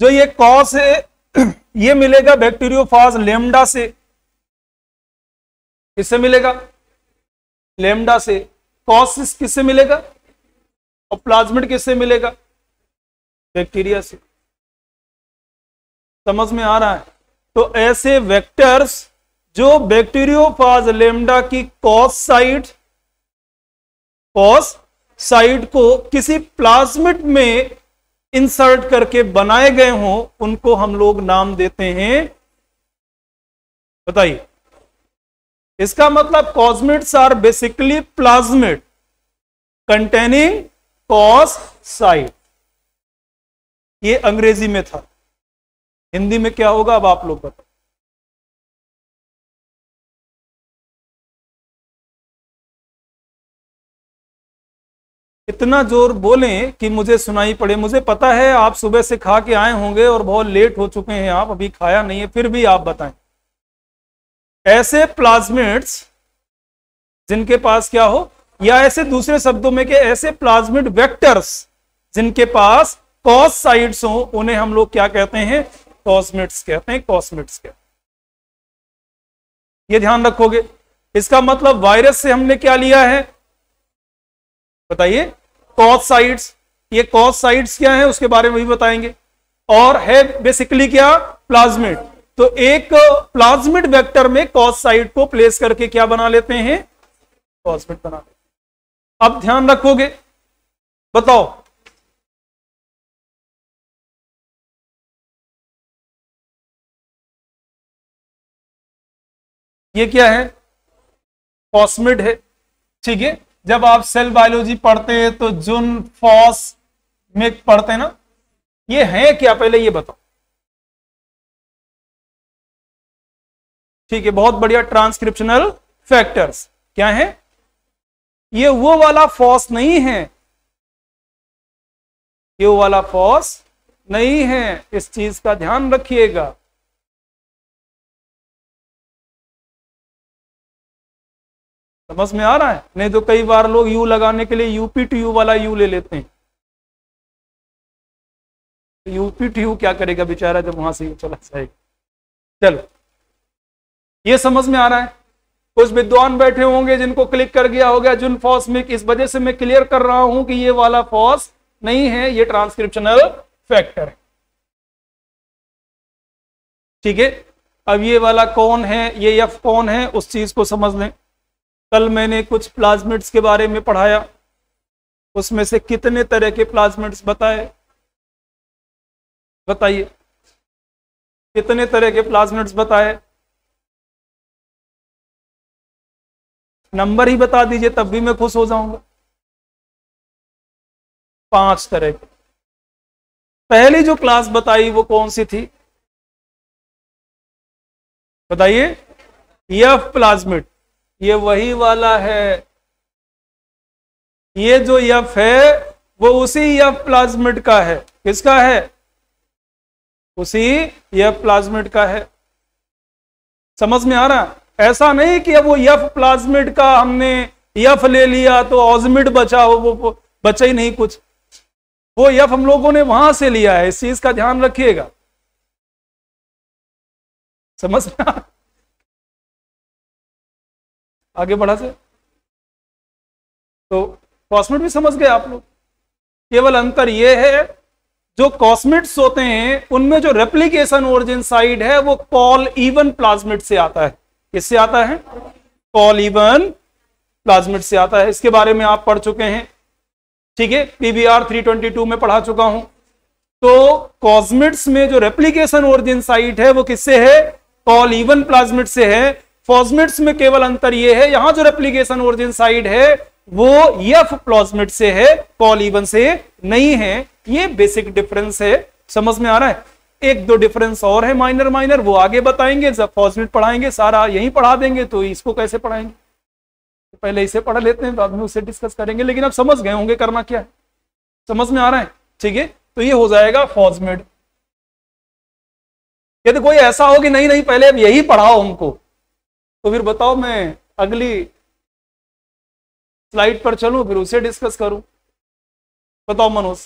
जो ये कॉस है ये मिलेगा बैक्टीरियोफाज लेमडा से किससे मिलेगा लेमडा से कॉसिस किससे मिलेगा और प्लाज्मिड किससे मिलेगा बैक्टीरिया से समझ में आ रहा है तो ऐसे वेक्टर्स जो बैक्टीरियोफाज लेमडा की कॉस साइट कॉस साइट को किसी प्लाज्मिट में इंसर्ट करके बनाए गए हों उनको हम लोग नाम देते हैं बताइए इसका मतलब cosmids are basically plasmid containing cos site ये अंग्रेजी में था हिंदी में क्या होगा अब आप लोग बताओ इतना जोर बोलें कि मुझे सुनाई पड़े मुझे पता है आप सुबह से खा के आए होंगे और बहुत लेट हो चुके हैं आप अभी खाया नहीं है फिर भी आप बताएं ऐसे प्लाज्मिड्स जिनके पास क्या हो या ऐसे दूसरे शब्दों में के ऐसे प्लाज्मिड वेक्टर्स जिनके पास कॉस साइड्स हो उन्हें हम लोग क्या कहते हैं कॉस्मेट्स कहते हैं कॉस्मेट्स कहते हैं ये ध्यान रखोगे इसका मतलब वायरस से हमने क्या लिया है बताइए कॉसाइड्स ये कॉसाइड्स क्या है उसके बारे में भी बताएंगे और है बेसिकली क्या प्लाज्मिड तो एक प्लाज्मिड वेक्टर में कॉसाइड को प्लेस करके क्या बना लेते हैं कॉस्मिड बना लेते हैं अब ध्यान रखोगे बताओ ये क्या है कॉस्मिड है ठीक है जब आप सेल बायोलॉजी पढ़ते हैं तो जुन फॉस में पढ़ते हैं ना ये है क्या पहले ये बताओ ठीक है बहुत बढ़िया ट्रांसक्रिप्शनल फैक्टर्स क्या है ये वो वाला फॉस नहीं है ये वो वाला फॉस नहीं है इस चीज का ध्यान रखिएगा समझ में आ रहा है नहीं तो कई बार लोग यू लगाने के लिए यूपी टू यू वाला यू ले लेते हैं यूपी टू यू क्या करेगा बेचारा जब वहां से चला जाएगा चलो ये समझ में आ रहा है कुछ विद्वान बैठे होंगे जिनको क्लिक कर गया होगा जिन फॉस में इस वजह से मैं क्लियर कर रहा हूं कि ये वाला फॉस नहीं है ये ट्रांसक्रिप्शनल फैक्टर है ठीक है अब ये वाला कौन है ये यफ कौन है उस चीज को समझ लें कल मैंने कुछ प्लाज्मिट्स के बारे में पढ़ाया उसमें से कितने तरह के प्लाज्मिट्स बताए बताइए कितने तरह के प्लाज्मिट्स बताए नंबर ही बता दीजिए तब भी मैं खुश हो जाऊंगा पांच तरह के पहली जो क्लास बताई वो कौन सी थी बताइए यफ e प्लाज्मिट ये वही वाला है ये जो यफ है वो उसी यफ प्लाज्मिड का है किसका है उसी यफ प्लाज्मिड का है समझ में आ रहा ऐसा नहीं कि अब वो यफ प्लाज्मिड का हमने यफ ले लिया तो ऑजमिड बचा हो वो बचा ही नहीं कुछ वो यफ हम लोगों ने वहां से लिया है इस चीज का ध्यान रखिएगा समझ में आगे बढ़ा से तो कॉस्मेट भी समझ गए आप लोग केवल अंतर यह है जो कॉस्मेट्स होते हैं उनमें जो रेप्लीकेशन ओरिजिन साइड है वो कॉल इवन प्लाज्मिट से आता है किससे आता है कॉल इवन प्लाज्मिट से आता है इसके बारे में आप पढ़ चुके हैं ठीक है पीबीआर 322 में पढ़ा चुका हूं तो कॉस्मिट्स में जो रेप्लीकेशन ओरिजिन साइट है वो किससे है कॉल इवन प्लाज्मिट से है फॉजमिट्स में केवल अंतर यह है यहां जो रेप्लीकेशन ओरिजिन साइड है वो यफ प्लॉजमिट से है पॉलीवन से नहीं है ये बेसिक डिफरेंस है समझ में आ रहा है एक दो डिफरेंस और है माइनर माइनर वो आगे बताएंगे जब फॉजमिट पढ़ाएंगे सारा यही पढ़ा देंगे तो इसको कैसे पढ़ाएंगे तो पहले इसे पढ़ा लेते हैं बाद में उसे डिस्कस करेंगे लेकिन अब समझ गए होंगे करना क्या है समझ में आ रहा है ठीक है तो ये हो जाएगा फॉर्समिड यदि तो कोई ऐसा हो कि नहीं नहीं पहले अब यही पढ़ाओ हमको तो फिर बताओ मैं अगली स्लाइड पर चलूं फिर उसे डिस्कस करूं बताओ मनोज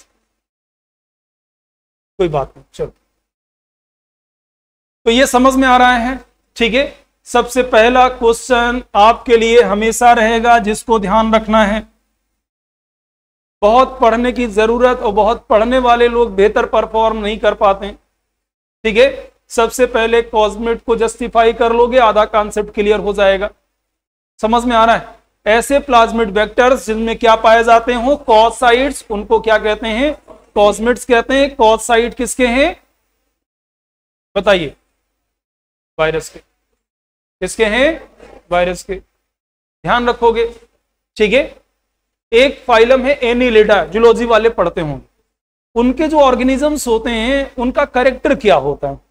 कोई बात नहीं चलो तो ये समझ में आ रहा है ठीक है सबसे पहला क्वेश्चन आपके लिए हमेशा रहेगा जिसको ध्यान रखना है बहुत पढ़ने की जरूरत और बहुत पढ़ने वाले लोग बेहतर परफॉर्म नहीं कर पाते ठीक है सबसे पहले कॉजमेट को जस्टिफाई कर लोगे आधा कॉन्सेप्ट क्लियर हो जाएगा समझ में आ रहा है ऐसे प्लाज्मिट वेक्टर्स जिनमें क्या पाए जाते हो कॉसाइड्स उनको क्या कहते हैं कॉस्मेट्स कहते हैं कॉसाइड किसके हैं बताइए वायरस के किसके हैं वायरस के ध्यान रखोगे ठीक है एक फाइलम है एनिलेटा जुलॉजी वाले पढ़ते होंगे उनके जो ऑर्गेनिजम्स होते हैं उनका करेक्टर क्या होता है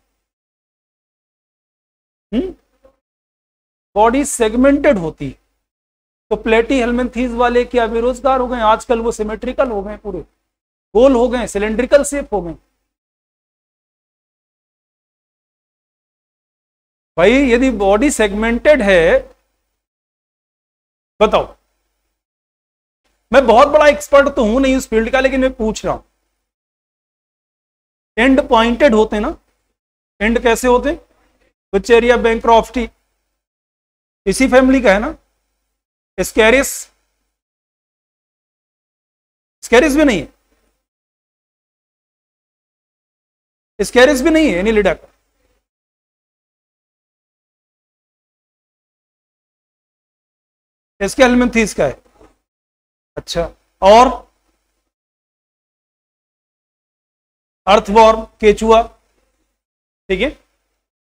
बॉडी हम्म? सेगमेंटेड होती है तो प्लेटी हेलमेंथीज वाले क्या बेरोजगार हो गए आजकल वो सिमेट्रिकल हो गए पूरे गोल हो गए सिलेंड्रिकल सेप हो गए भाई यदि बॉडी सेगमेंटेड है बताओ मैं बहुत बड़ा एक्सपर्ट तो हूं नहीं उस फील्ड का लेकिन मैं पूछ रहा हूं एंड पॉइंटेड होते ना एंड कैसे होते बचेरिया बैंक इसी फैमिली का है ना स्कैरिस स्कैरिस भी नहीं है स्कैरिस भी नहीं है लिडा का इसके एलिमेंथीस का है अच्छा और अर्थवॉर्म केचुआ ठीक है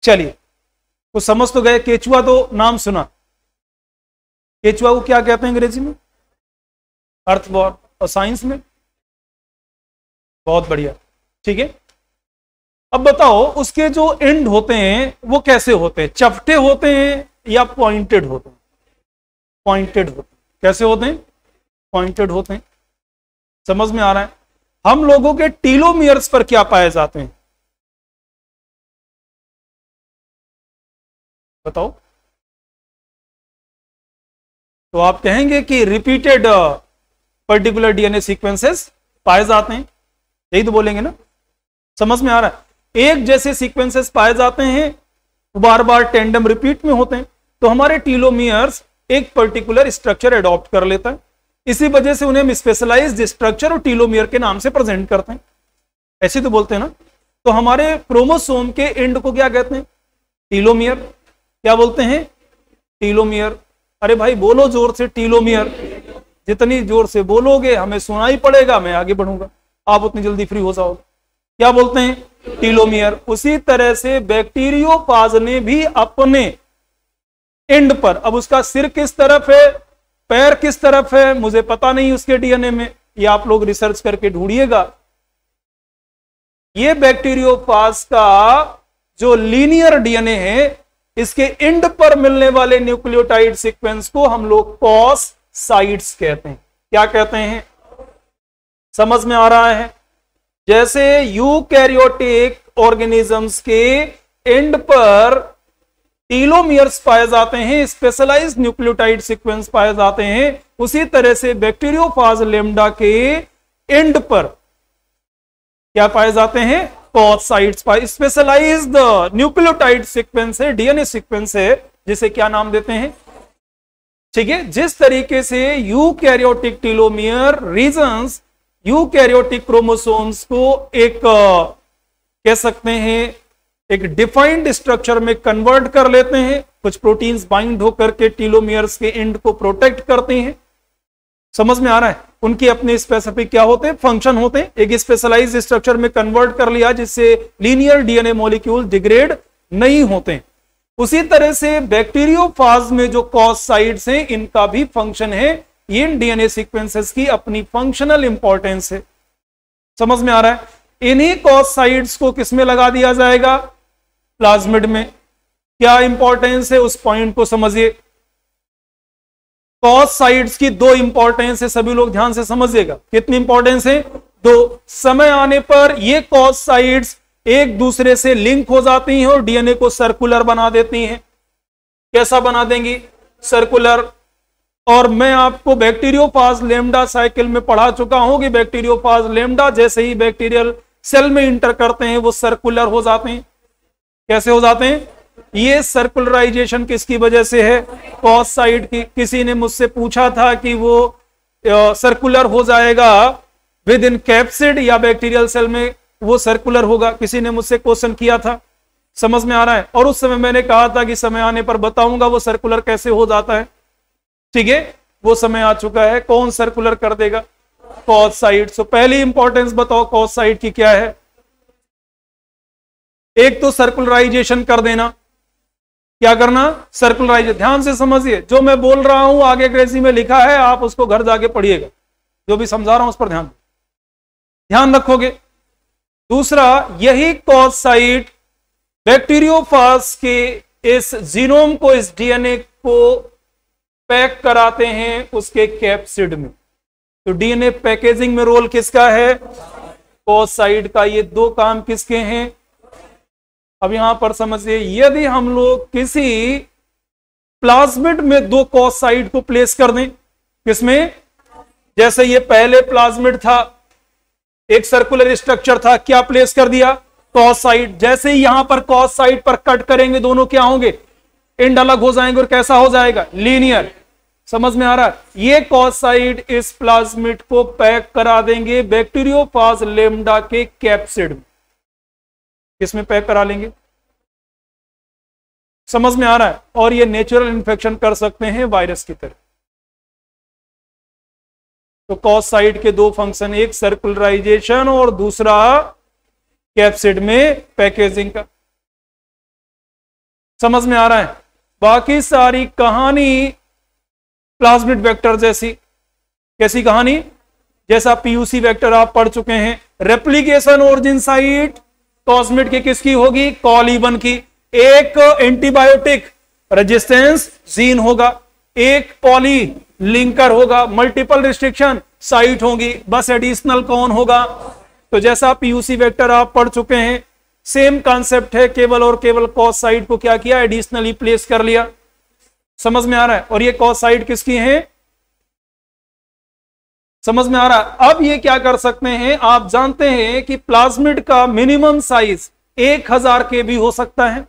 चलिए को समझ तो गए केचुआ तो नाम सुना केचुआ को क्या कहते हैं अंग्रेजी में अर्थवॉर और साइंस में बहुत बढ़िया ठीक है अब बताओ उसके जो एंड होते हैं वो कैसे होते हैं चपटे होते हैं या पॉइंटेड होते हैं पॉइंटेड होते हैं कैसे होते हैं पॉइंटेड होते हैं समझ में आ रहा है हम लोगों के टीलोमियर्स पर क्या पाए जाते हैं बताओ तो आप कहेंगे कि रिपीटेड पर्टिकुलर डीएनए सीक्वेंसेस पाए जाते हैं यही तो बोलेंगे ना समझ में आ रहा है एक जैसे सीक्वेंसेस पाए जाते हैं बार बार टेंडम रिपीट में होते हैं तो हमारे टीलोमियर्स एक पर्टिकुलर स्ट्रक्चर एडॉप्ट कर लेता है इसी वजह से उन्हें हम स्पेशलाइज स्ट्रक्चर और टीलोमियर के नाम से प्रेजेंट करते हैं ऐसे तो बोलते हैं ना तो हमारे क्रोमोसोम के एंड को क्या कहते हैं टीलोमियर क्या बोलते हैं टीलोमियर अरे भाई बोलो जोर से टीलोमियर जितनी जोर से बोलोगे हमें सुनाई पड़ेगा मैं आगे बढ़ूंगा आप उतनी जल्दी फ्री हो जाओ क्या बोलते हैं टीलोमियर उसी तरह से बैक्टीरियो ने भी अपने एंड पर अब उसका सिर किस तरफ है पैर किस तरफ है मुझे पता नहीं उसके डीएनए में ये आप लोग रिसर्च करके ढूंढिएगा ये बैक्टीरियो का जो लीनियर डीएनए है इसके इंड पर मिलने वाले न्यूक्लियोटाइड सीक्वेंस को हम लोग कॉस साइड्स कहते हैं क्या कहते हैं समझ में आ रहा है जैसे यू कैरियोटिक ऑर्गेनिजम्स के एंड पर टीलोमियर्स पाए जाते हैं स्पेशलाइज्ड न्यूक्लियोटाइड सीक्वेंस पाए जाते हैं उसी तरह से बैक्टीरियोफाज लेमडा के एंड पर क्या पाए जाते हैं एपोसाइट्स पर स्पेशलाइज्ड न्यूक्लियोटाइड सीक्वेंस है डीएनए सीक्वेंस है जिसे क्या नाम देते हैं ठीक है जिस तरीके से eukaryotic telomere region eukaryotic chromosomes को एक uh, कह सकते हैं एक डिफाइंड स्ट्रक्चर में कन्वर्ट कर लेते हैं कुछ प्रोटीन्स बाइंड होकर के टीलोमियर्स के एंड को प्रोटेक्ट करते हैं समझ में आ रहा है उनके अपने स्पेसिफिक क्या होते हैं फंक्शन होते हैं एक स्पेशलाइज स्ट्रक्चर में कन्वर्ट कर लिया जिससे लीनियर डीएनए मॉलिक्यूल डिग्रेड नहीं होते उसी तरह से बैक्टीरियो में जो कॉज साइड्स हैं इनका भी फंक्शन है इन डीएनए सीक्वेंसेस की अपनी फंक्शनल इंपॉर्टेंस है समझ में आ रहा है इन्हीं कॉज साइड्स को किसमें लगा दिया जाएगा प्लाज्मिड में क्या इंपॉर्टेंस है उस पॉइंट को समझिए कॉस साइड्स की दो इंपॉर्टेंस है सभी लोग ध्यान से समझिएगा कितनी इंपॉर्टेंस है दो समय आने पर ये कॉस साइड्स एक दूसरे से लिंक हो जाती हैं और डीएनए को सर्कुलर बना देती हैं कैसा बना देंगी सर्कुलर और मैं आपको बैक्टीरियोफाज लेमडा साइकिल में पढ़ा चुका हूं कि बैक्टीरियोफाज लेमडा जैसे ही बैक्टीरियल सेल में इंटर करते हैं वो सर्कुलर हो जाते हैं कैसे हो जाते हैं ये सर्कुलराइजेशन किसकी वजह से है कॉस साइड की किसी ने मुझसे पूछा था कि वो सर्कुलर हो जाएगा विद इन कैप्सिड या बैक्टीरियल सेल में वो सर्कुलर होगा किसी ने मुझसे क्वेश्चन किया था समझ में आ रहा है और उस समय मैंने कहा था कि समय आने पर बताऊंगा वो सर्कुलर कैसे हो जाता है ठीक है वो समय आ चुका है कौन सर्कुलर कर देगा कॉस साइड सो पहली इंपॉर्टेंस बताओ कॉस साइड की क्या है एक तो सर्कुलराइजेशन कर देना क्या करना सर्कुलराइज ध्यान से समझिए जो मैं बोल रहा हूं आगे अंग्रेजी में लिखा है आप उसको घर जाके पढ़िएगा जो भी समझा रहा हूं उस पर ध्यान ध्यान रखोगे दूसरा यही कॉज साइट बैक्टीरियोफास के इस जीनोम को इस डीएनए को पैक कराते हैं उसके कैप्सिड में तो डीएनए पैकेजिंग में रोल किसका है कॉज साइड का ये दो काम किसके हैं अब यहां पर समझिए यदि हम लोग किसी प्लाज्मिड में दो कॉस साइड को प्लेस कर दें किसमें जैसे ये पहले प्लाज्मिड था एक सर्कुलर स्ट्रक्चर था क्या प्लेस कर दिया कॉस साइड जैसे ही यहां पर कॉस साइड पर कट करेंगे दोनों क्या होंगे इंड अलग हो जाएंगे और कैसा हो जाएगा लीनियर समझ में आ रहा है ये कॉस साइड इस प्लाज्मिड को पैक करा देंगे बैक्टीरियोफाज लेमडा के कैप्सिड में किस में पैक करा लेंगे समझ में आ रहा है और ये नेचुरल इन्फेक्शन कर सकते हैं वायरस की तरह तो कॉस साइड के दो फंक्शन एक सर्कुलराइजेशन और दूसरा कैप्सिड में पैकेजिंग का समझ में आ रहा है बाकी सारी कहानी प्लाज्मिड वेक्टर जैसी कैसी कहानी जैसा पीयूसी वेक्टर आप पढ़ चुके हैं रेप्लीकेशन ओरिजिन साइट कॉस्मिट की किसकी होगी कॉलीवन की एक एंटीबायोटिक रेजिस्टेंस जीन होगा एक पॉली लिंकर होगा मल्टीपल रिस्ट्रिक्शन साइट होगी बस एडिशनल कौन होगा तो जैसा पीयूसी वेक्टर आप पढ़ चुके हैं सेम कॉन्सेप्ट है केवल और केवल कॉस साइट को क्या किया एडिशनली प्लेस कर लिया समझ में आ रहा है और ये कॉस साइट किसकी है समझ में आ रहा है अब ये क्या कर सकते हैं आप जानते हैं कि प्लाज्मिड का मिनिमम साइज एक हजार के भी हो सकता है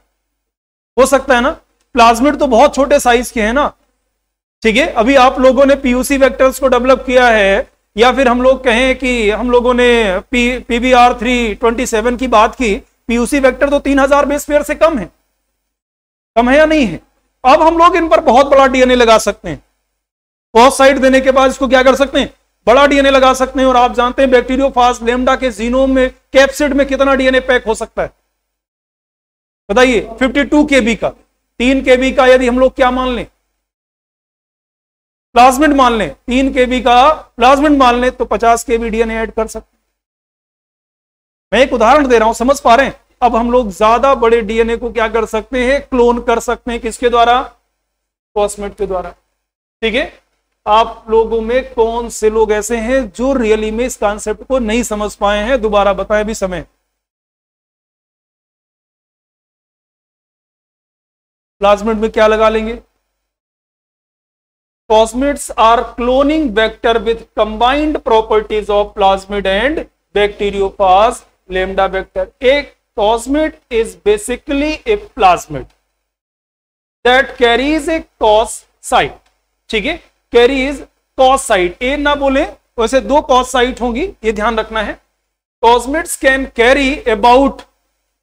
हो सकता है ना प्लाज्मिड तो बहुत छोटे साइज के हैं ना ठीक है अभी आप लोगों ने पीयूसी वेक्टर्स को डेवलप किया है या फिर हम लोग कहें कि हम लोगों ने पीबीआर थ्री ट्वेंटी सेवन की बात की पीयूसी वेक्टर तो तीन हजार बेस पेयर से कम है कम है या नहीं है अब हम लोग इन पर बहुत बड़ा डीएनए लगा सकते हैं बहुत साइड देने के बाद इसको क्या कर सकते हैं बड़ा डीएनए लगा सकते हैं और आप जानते हैं बैक्टीरियोफास लेमडा के जीनोम में कैप्सिड में कितना डीएनए पैक हो सकता है बताइए 52 केबी का 3 केबी का यदि हम लोग क्या मान लें प्लाज्मिड मान लें के केबी का प्लाज्मिड मान लें तो 50 केबी डीएनए ऐड कर सकते मैं एक उदाहरण दे रहा हूं समझ पा रहे हैं अब हम लोग ज्यादा बड़े डीएनए को क्या कर सकते हैं क्लोन कर सकते हैं किसके द्वारा कॉस्मेट के द्वारा ठीक है आप लोगों में कौन से लोग ऐसे हैं जो रियली में इस कॉन्सेप्ट को नहीं समझ पाए हैं दोबारा बताएं भी समय प्लाज्मेट में क्या लगा लेंगे cosmids are cloning vector with combined properties of plasmid and bacteriophage lambda vector एक cosmid is basically a plasmid that carries a cos site ठीक है कैरीज कॉस साइट ए ना बोले वैसे दो कॉस साइट होंगी ये ध्यान रखना है cosmids can carry about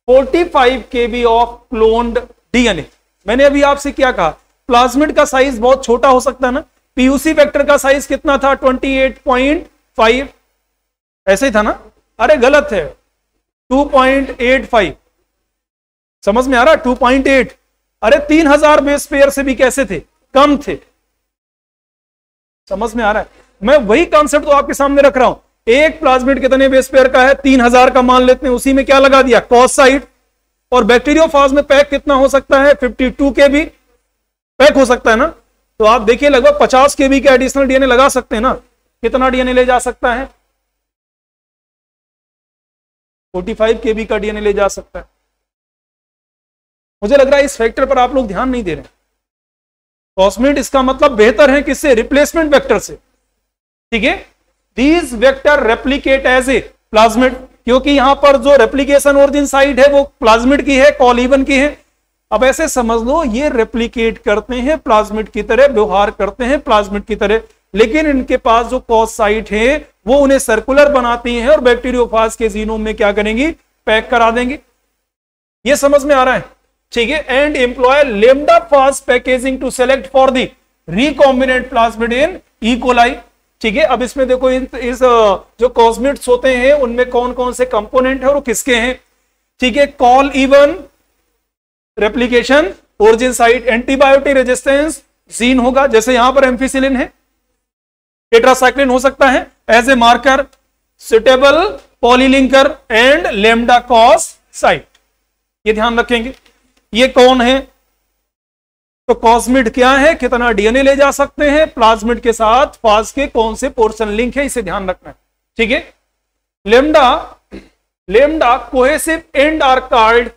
45 five K B of cloned DNA मैंने अभी आपसे क्या कहा प्लाज्मिड का साइज बहुत छोटा हो सकता है ना पीयूसी वेक्टर का साइज कितना था 28.5 ऐसे ही था ना अरे गलत है 2.85 समझ में आ रहा 2.8 अरे 3000 हजार बेस पेयर से भी कैसे थे कम थे समझ में आ रहा है मैं वही कॉन्सेप्ट तो आपके सामने रख रहा हूं एक प्लाज्मिड कितने बेस पेयर का है तीन हजार का मान लेते हैं उसी में क्या लगा दिया कॉस साइड और बैक्टीरियोफाज में पैक कितना हो सकता है फिफ्टी टू के भी पैक हो सकता है ना तो आप देखिए लगभग पचास के बी के एडिशनल डीएनए लगा सकते हैं ना कितना डीएनए ले जा सकता है फोर्टी फाइव के बी का डीएनए ले जा सकता है मुझे लग रहा है इस फैक्टर पर आप लोग ध्यान नहीं दे रहे हैं कॉस्मिट इसका मतलब बेहतर है किससे रिप्लेसमेंट वेक्टर से ठीक है these vector replicate as a plasmid क्योंकि यहां पर जो रेप्लीकेशन ओरिजिन साइड है वो प्लाज्मिड की है कॉलीवन की है अब ऐसे समझ लो ये रेप्लीकेट करते हैं प्लाज्मिड की तरह व्यवहार करते हैं प्लाज्मिड की तरह लेकिन इनके पास जो कॉस साइट है वो उन्हें सर्कुलर बनाती है और बैक्टीरियोफाज के जीनोम में क्या करेंगी पैक करा देंगे ये समझ में आ रहा है ठीक है and employ lambda phage packaging to select for the recombinant plasmid in E coli ठीक है अब इसमें देखो इन, इस जो कॉस्मिट्स होते हैं उनमें कौन कौन से कंपोनेंट है और किसके हैं ठीक है Col E one replication origin site antibiotic resistance gene होगा जैसे यहां पर एम्फिसिलिन है टेट्रासाइक्लिन हो सकता है as a marker suitable polylinker and lambda cos site ये ध्यान रखेंगे ये कौन है तो कॉस्मिड क्या है कितना डीएनए ले जा सकते हैं प्लाज्मिड के साथ फास के कौन से पोर्शन लिंक है इसे ध्यान रखना है ठीक है lambda lambda cohesive end are called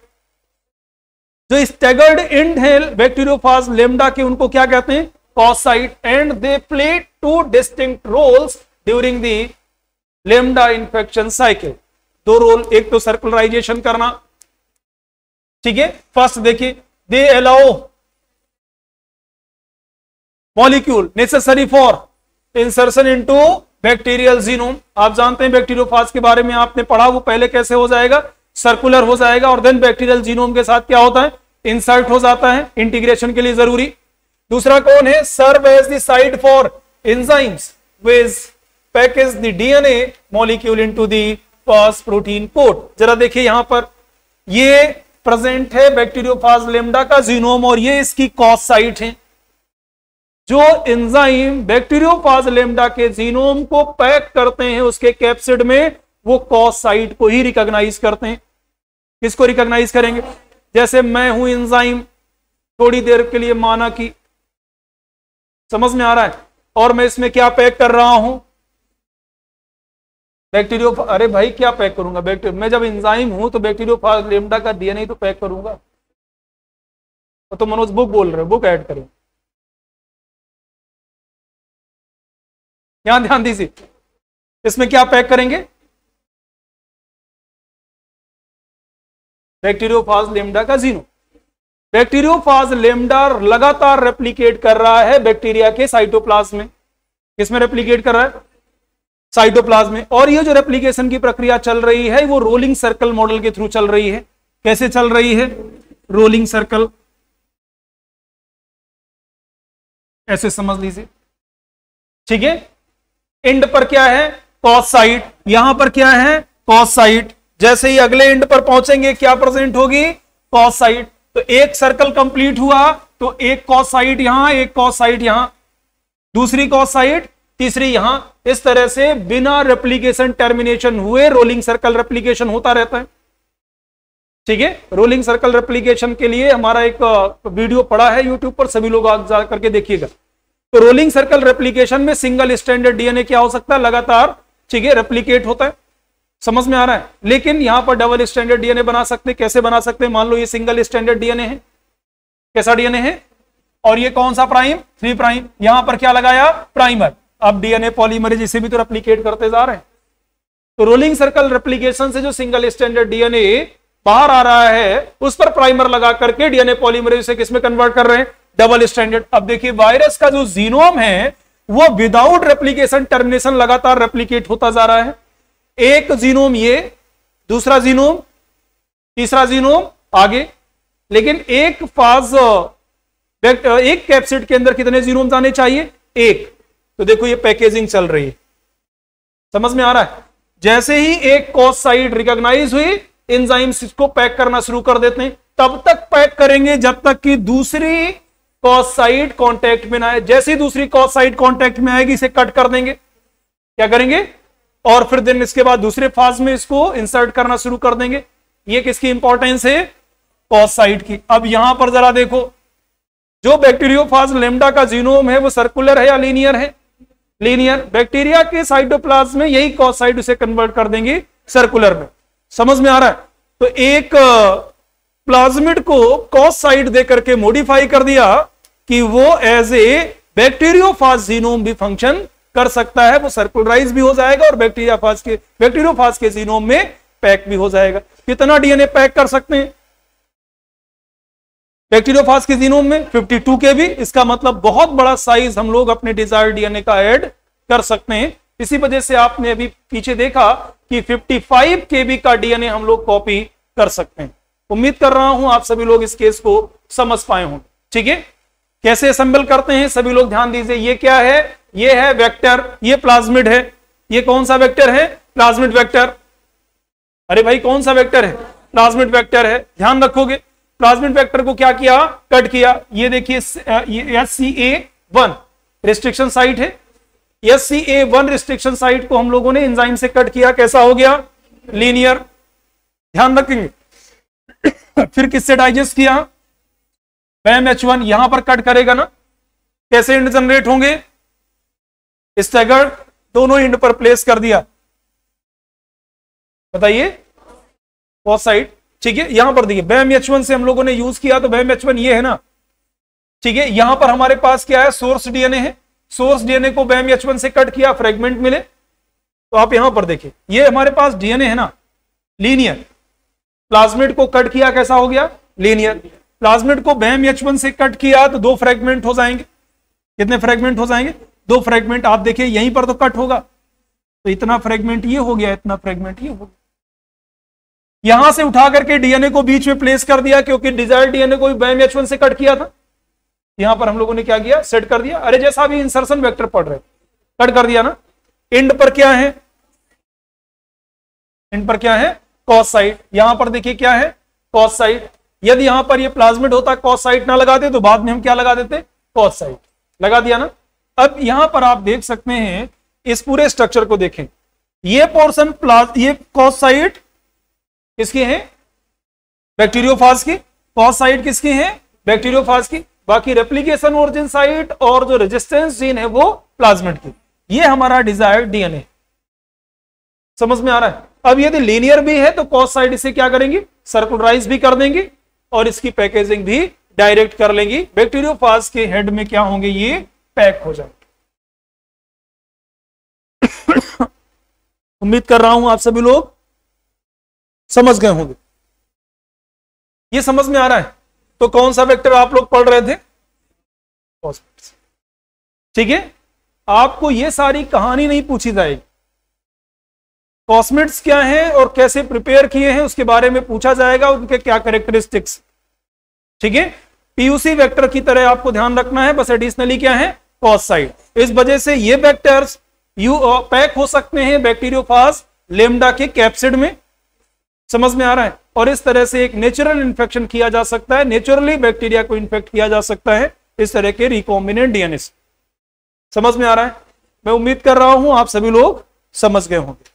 जो स्टेगर्ड एंड है बैक्टीरियोफाज लेमडा के उनको क्या कहते हैं cos site and they play two distinct roles during the lambda infection cycle दो रोल एक तो सर्कुलराइजेशन करना ठीक है फर्स्ट देखिए they allow molecule necessary for insertion into bacterial genome आप जानते हैं बैक्टीरियोफाज के बारे में आपने पढ़ा वो पहले कैसे हो जाएगा सर्कुलर हो जाएगा और देन बैक्टीरियल जीनोम के साथ क्या होता है इंसर्ट हो जाता है इंटीग्रेशन के लिए जरूरी दूसरा कौन है serve as the site for enzymes which package the DNA molecule into the first protein coat जरा देखिए यहां पर ये प्रेजेंट है बैक्टीरियोफाज लेमडा का जीनोम और ये इसकी कॉस साइट है जो एंजाइम बैक्टीरियोफाज लेमडा के जीनोम को पैक करते हैं उसके कैप्सिड में वो कॉस साइट को ही रिकॉग्नाइज करते हैं किसको रिकॉग्नाइज करेंगे जैसे मैं हूं एंजाइम थोड़ी देर के लिए माना कि समझ में आ रहा है और मैं इसमें क्या पैक कर रहा हूं बैक्टीरियो अरे भाई क्या पैक करूंगा बैक्टीरियो मैं जब इंजाइम हूं तो बैक्टीरियो लेमडा का दिया नहीं तो पैक करूंगा तो, तो मनोज बुक बोल रहे हो बुक ऐड करें ध्यान ध्यान दीजिए इसमें क्या पैक करेंगे बैक्टीरियो फाज लेमडा का जीनो बैक्टीरियो फाज लेमडा लगातार रेप्लीकेट कर रहा है बैक्टीरिया के साइटोप्लाज्म में किसमें रेप्लीकेट कर रहा है साइटोप्लाज्म में और ये जो रेप्लीकेशन की प्रक्रिया चल रही है वो रोलिंग सर्कल मॉडल के थ्रू चल रही है कैसे चल रही है रोलिंग सर्कल ऐसे समझ लीजिए ठीक है एंड पर क्या है कॉस साइट यहां पर क्या है कॉस साइट जैसे ही अगले एंड पर पहुंचेंगे क्या प्रेजेंट होगी कॉस साइट तो एक सर्कल कंप्लीट हुआ तो एक कॉस साइट यहां एक कॉस साइट यहां दूसरी कॉस साइट तीसरी यहां इस तरह से बिना रेप्लीकेशन टर्मिनेशन हुए रोलिंग सर्कल रेप्लीकेशन होता रहता है ठीक है रोलिंग सर्कल रेप्लीकेशन के लिए हमारा एक वीडियो पड़ा है यूट्यूब पर सभी लोग आग जा करके देखिएगा तो रोलिंग सर्कल रेप्लीकेशन में सिंगल स्टैंडर्ड डीएनए क्या हो सकता है लगातार ठीक है रेप्लीकेट होता है समझ में आ रहा है लेकिन यहां पर डबल स्टैंडर्ड डीएनए बना सकते कैसे बना सकते मान लो ये सिंगल स्टैंडर्ड डीएनए है कैसा डीएनए है और ये कौन सा प्राइम थ्री प्राइम यहां पर क्या लगाया प्राइमर अब डीएनए पॉलीमरेज इसे भी तो रेप्लीकेट करते जा रहे हैं तो रोलिंग सर्कल रेप्लीकेशन से जो सिंगल स्टैंडर्ड डीएनए बाहर आ रहा है उस पर प्राइमर लगा करके डीएनए पॉलीमरेज इसे किसमें कन्वर्ट कर रहे हैं डबल स्टैंडर्ड अब देखिए वायरस का जो जीनोम है वो विदाउट रेप्लीकेशन टर्मिनेशन लगातार रेप्लीकेट होता जा रहा है एक जीनोम ये दूसरा जीनोम तीसरा जीनोम आगे लेकिन एक फाज एक कैप्सिड के अंदर कितने जीनोम जाने चाहिए एक तो देखो ये पैकेजिंग चल रही है समझ में आ रहा है जैसे ही एक कॉस साइड रिकॉग्नाइज हुई एंजाइम्स इसको पैक करना शुरू कर देते हैं तब तक पैक करेंगे जब तक कि दूसरी कॉस साइड कांटेक्ट में ना आए जैसे ही दूसरी कॉस साइड कांटेक्ट में आएगी इसे कट कर देंगे क्या करेंगे और फिर देन इसके बाद दूसरे फाज में इसको इंसर्ट करना शुरू कर देंगे ये किसकी इंपॉर्टेंस है कॉस साइड की अब यहां पर जरा देखो जो फाज लेमडा का जीनोम है वो सर्कुलर है या लीनियर है लीनियर बैक्टीरिया के साइटोप्लाज्म में यही कॉसाइड उसे कन्वर्ट कर देंगे सर्कुलर में समझ में आ रहा है तो एक प्लाज्मिड को कॉसाइड देकर के मॉडिफाई कर दिया कि वो एज ए बैक्टीरियोफाज जीनोम भी फंक्शन कर सकता है वो सर्कुलराइज भी हो जाएगा और बैक्टीरिया फाज के बैक्टीरियोफाज के जीनोम में पैक भी हो जाएगा कितना डीएनए पैक कर सकते हैं बैक्टीरियोफास के जीनोम में 52 के भी इसका मतलब बहुत बड़ा साइज हम लोग अपने डिजायर डीएनए का ऐड कर सकते हैं इसी वजह से आपने अभी पीछे देखा कि 55 केबी का डीएनए हम लोग कॉपी कर सकते हैं उम्मीद कर रहा हूं आप सभी लोग इस केस को समझ पाए हों ठीक है कैसे असेंबल करते हैं सभी लोग ध्यान दीजिए ये क्या है ये है वेक्टर ये प्लाज्मिड है ये कौन सा वेक्टर है प्लाज्मिड वेक्टर अरे भाई कौन सा वेक्टर है प्लाज्मिड वेक्टर है ध्यान रखोगे प्लाज्मिन फैक्टर को क्या किया कट किया ये देखिए S C A one restriction site है S C A one restriction site को हम लोगों ने एंजाइम से कट किया कैसा हो गया लीनियर ध्यान रखेंगे फिर किससे डाइजेस्ट किया बैम एच वन यहां पर कट करेगा ना कैसे इंड जनरेट होंगे स्टेगर दोनों इंड पर प्लेस कर दिया बताइए बहुत साइड ठीक है यहां पर देखिए बैम एच से हम लोगों ने यूज किया तो बैम एच ये है ना ठीक है यहां पर हमारे पास क्या है सोर्स डीएनए है सोर्स डीएनए को बैम एच से कट किया फ्रेगमेंट मिले तो आप यहां पर देखिए ये हमारे पास डीएनए है ना लीनियर प्लाज्मिड को कट किया कैसा हो गया लीनियर प्लाज्मिड को बैम एच से कट किया तो दो फ्रेगमेंट हो जाएंगे कितने फ्रेगमेंट हो जाएंगे दो फ्रेगमेंट आप देखिए यहीं पर तो कट होगा तो इतना फ्रेगमेंट ये हो गया इतना फ्रेगमेंट ये हो गया यहां से उठा करके डीएनए को बीच में प्लेस कर दिया क्योंकि डिजायर डीएनए को भी से कट किया था यहां पर हम लोगों ने क्या किया सेट कर दिया अरे जैसा अभी इंसर्शन वेक्टर पढ़ रहे कट कर दिया ना एंड पर क्या है एंड पर क्या है कॉस साइट यहां पर देखिए क्या है कॉस साइट यदि यहां पर ये प्लाज्मिड होता कॉस साइट ना लगाते तो बाद में हम क्या लगा देते कॉस साइट लगा दिया ना अब यहां पर आप देख सकते हैं इस पूरे स्ट्रक्चर को देखें ये पोर्शन प्लाज ये कॉस साइट किसके हैं बैक्टीरियोफाज की फॉज साइट किसकी है बैक्टीरियोफाज की बाकी रेप्लीकेशन ओरिजिन साइट और जो रेजिस्टेंस जीन है वो प्लाज्मेट की ये हमारा डिजायर्ड डीएनए समझ में आ रहा है अब यदि लीनियर भी है तो कॉस साइड इसे क्या करेंगे सर्कुलराइज भी कर देंगे और इसकी पैकेजिंग भी डायरेक्ट कर लेंगे बैक्टीरियोफाज के हेड में क्या होंगे ये पैक हो जाए उम्मीद कर रहा हूं आप सभी लोग समझ गए होंगे ये समझ में आ रहा है तो कौन सा वेक्टर आप लोग पढ़ रहे थे ठीक है आपको ये सारी कहानी नहीं पूछी जाएगी कॉस्मेट्स क्या हैं और कैसे प्रिपेयर किए हैं उसके बारे में पूछा जाएगा उनके क्या करेक्टरिस्टिक्स ठीक है पीयूसी वेक्टर की तरह आपको ध्यान रखना है बस एडिशनली क्या है कॉस साइड इस वजह से ये वेक्टर्स यू पैक हो सकते हैं बैक्टीरियोफास लेमडा के कैप्सिड में समझ में आ रहा है और इस तरह से एक नेचुरल इन्फेक्शन किया जा सकता है नेचुरली बैक्टीरिया को इन्फेक्ट किया जा सकता है इस तरह के रिकॉम्बिनेंट डीएनए से समझ में आ रहा है मैं उम्मीद कर रहा हूं आप सभी लोग समझ गए होंगे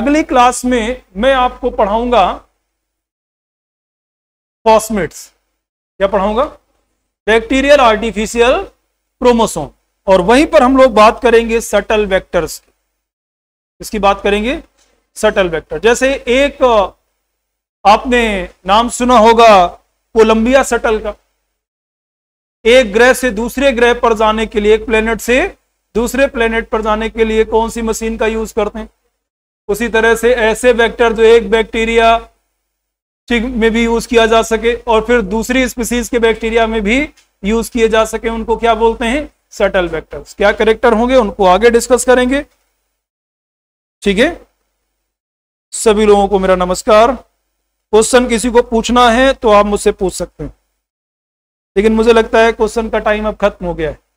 अगली क्लास में मैं आपको पढ़ाऊंगा फॉस्मेट्स क्या पढ़ाऊंगा बैक्टीरियल आर्टिफिशियल प्रोमोसोम और वहीं पर हम लोग बात करेंगे सटल वेक्टर्स की इसकी बात करेंगे सटल वेक्टर जैसे एक आपने नाम सुना होगा कोलंबिया सटल का एक ग्रह से दूसरे ग्रह पर जाने के लिए एक प्लेनेट से दूसरे प्लेनेट पर जाने के लिए कौन सी मशीन का यूज करते हैं उसी तरह से ऐसे वेक्टर जो एक बैक्टीरिया में भी यूज किया जा सके और फिर दूसरी स्पीसीज के बैक्टीरिया में भी यूज किए जा सके उनको क्या बोलते हैं सटल वेक्टर्स क्या करेक्टर होंगे उनको आगे डिस्कस करेंगे ठीक है सभी लोगों को मेरा नमस्कार क्वेश्चन किसी को पूछना है तो आप मुझसे पूछ सकते हैं लेकिन मुझे लगता है क्वेश्चन का टाइम अब खत्म हो गया है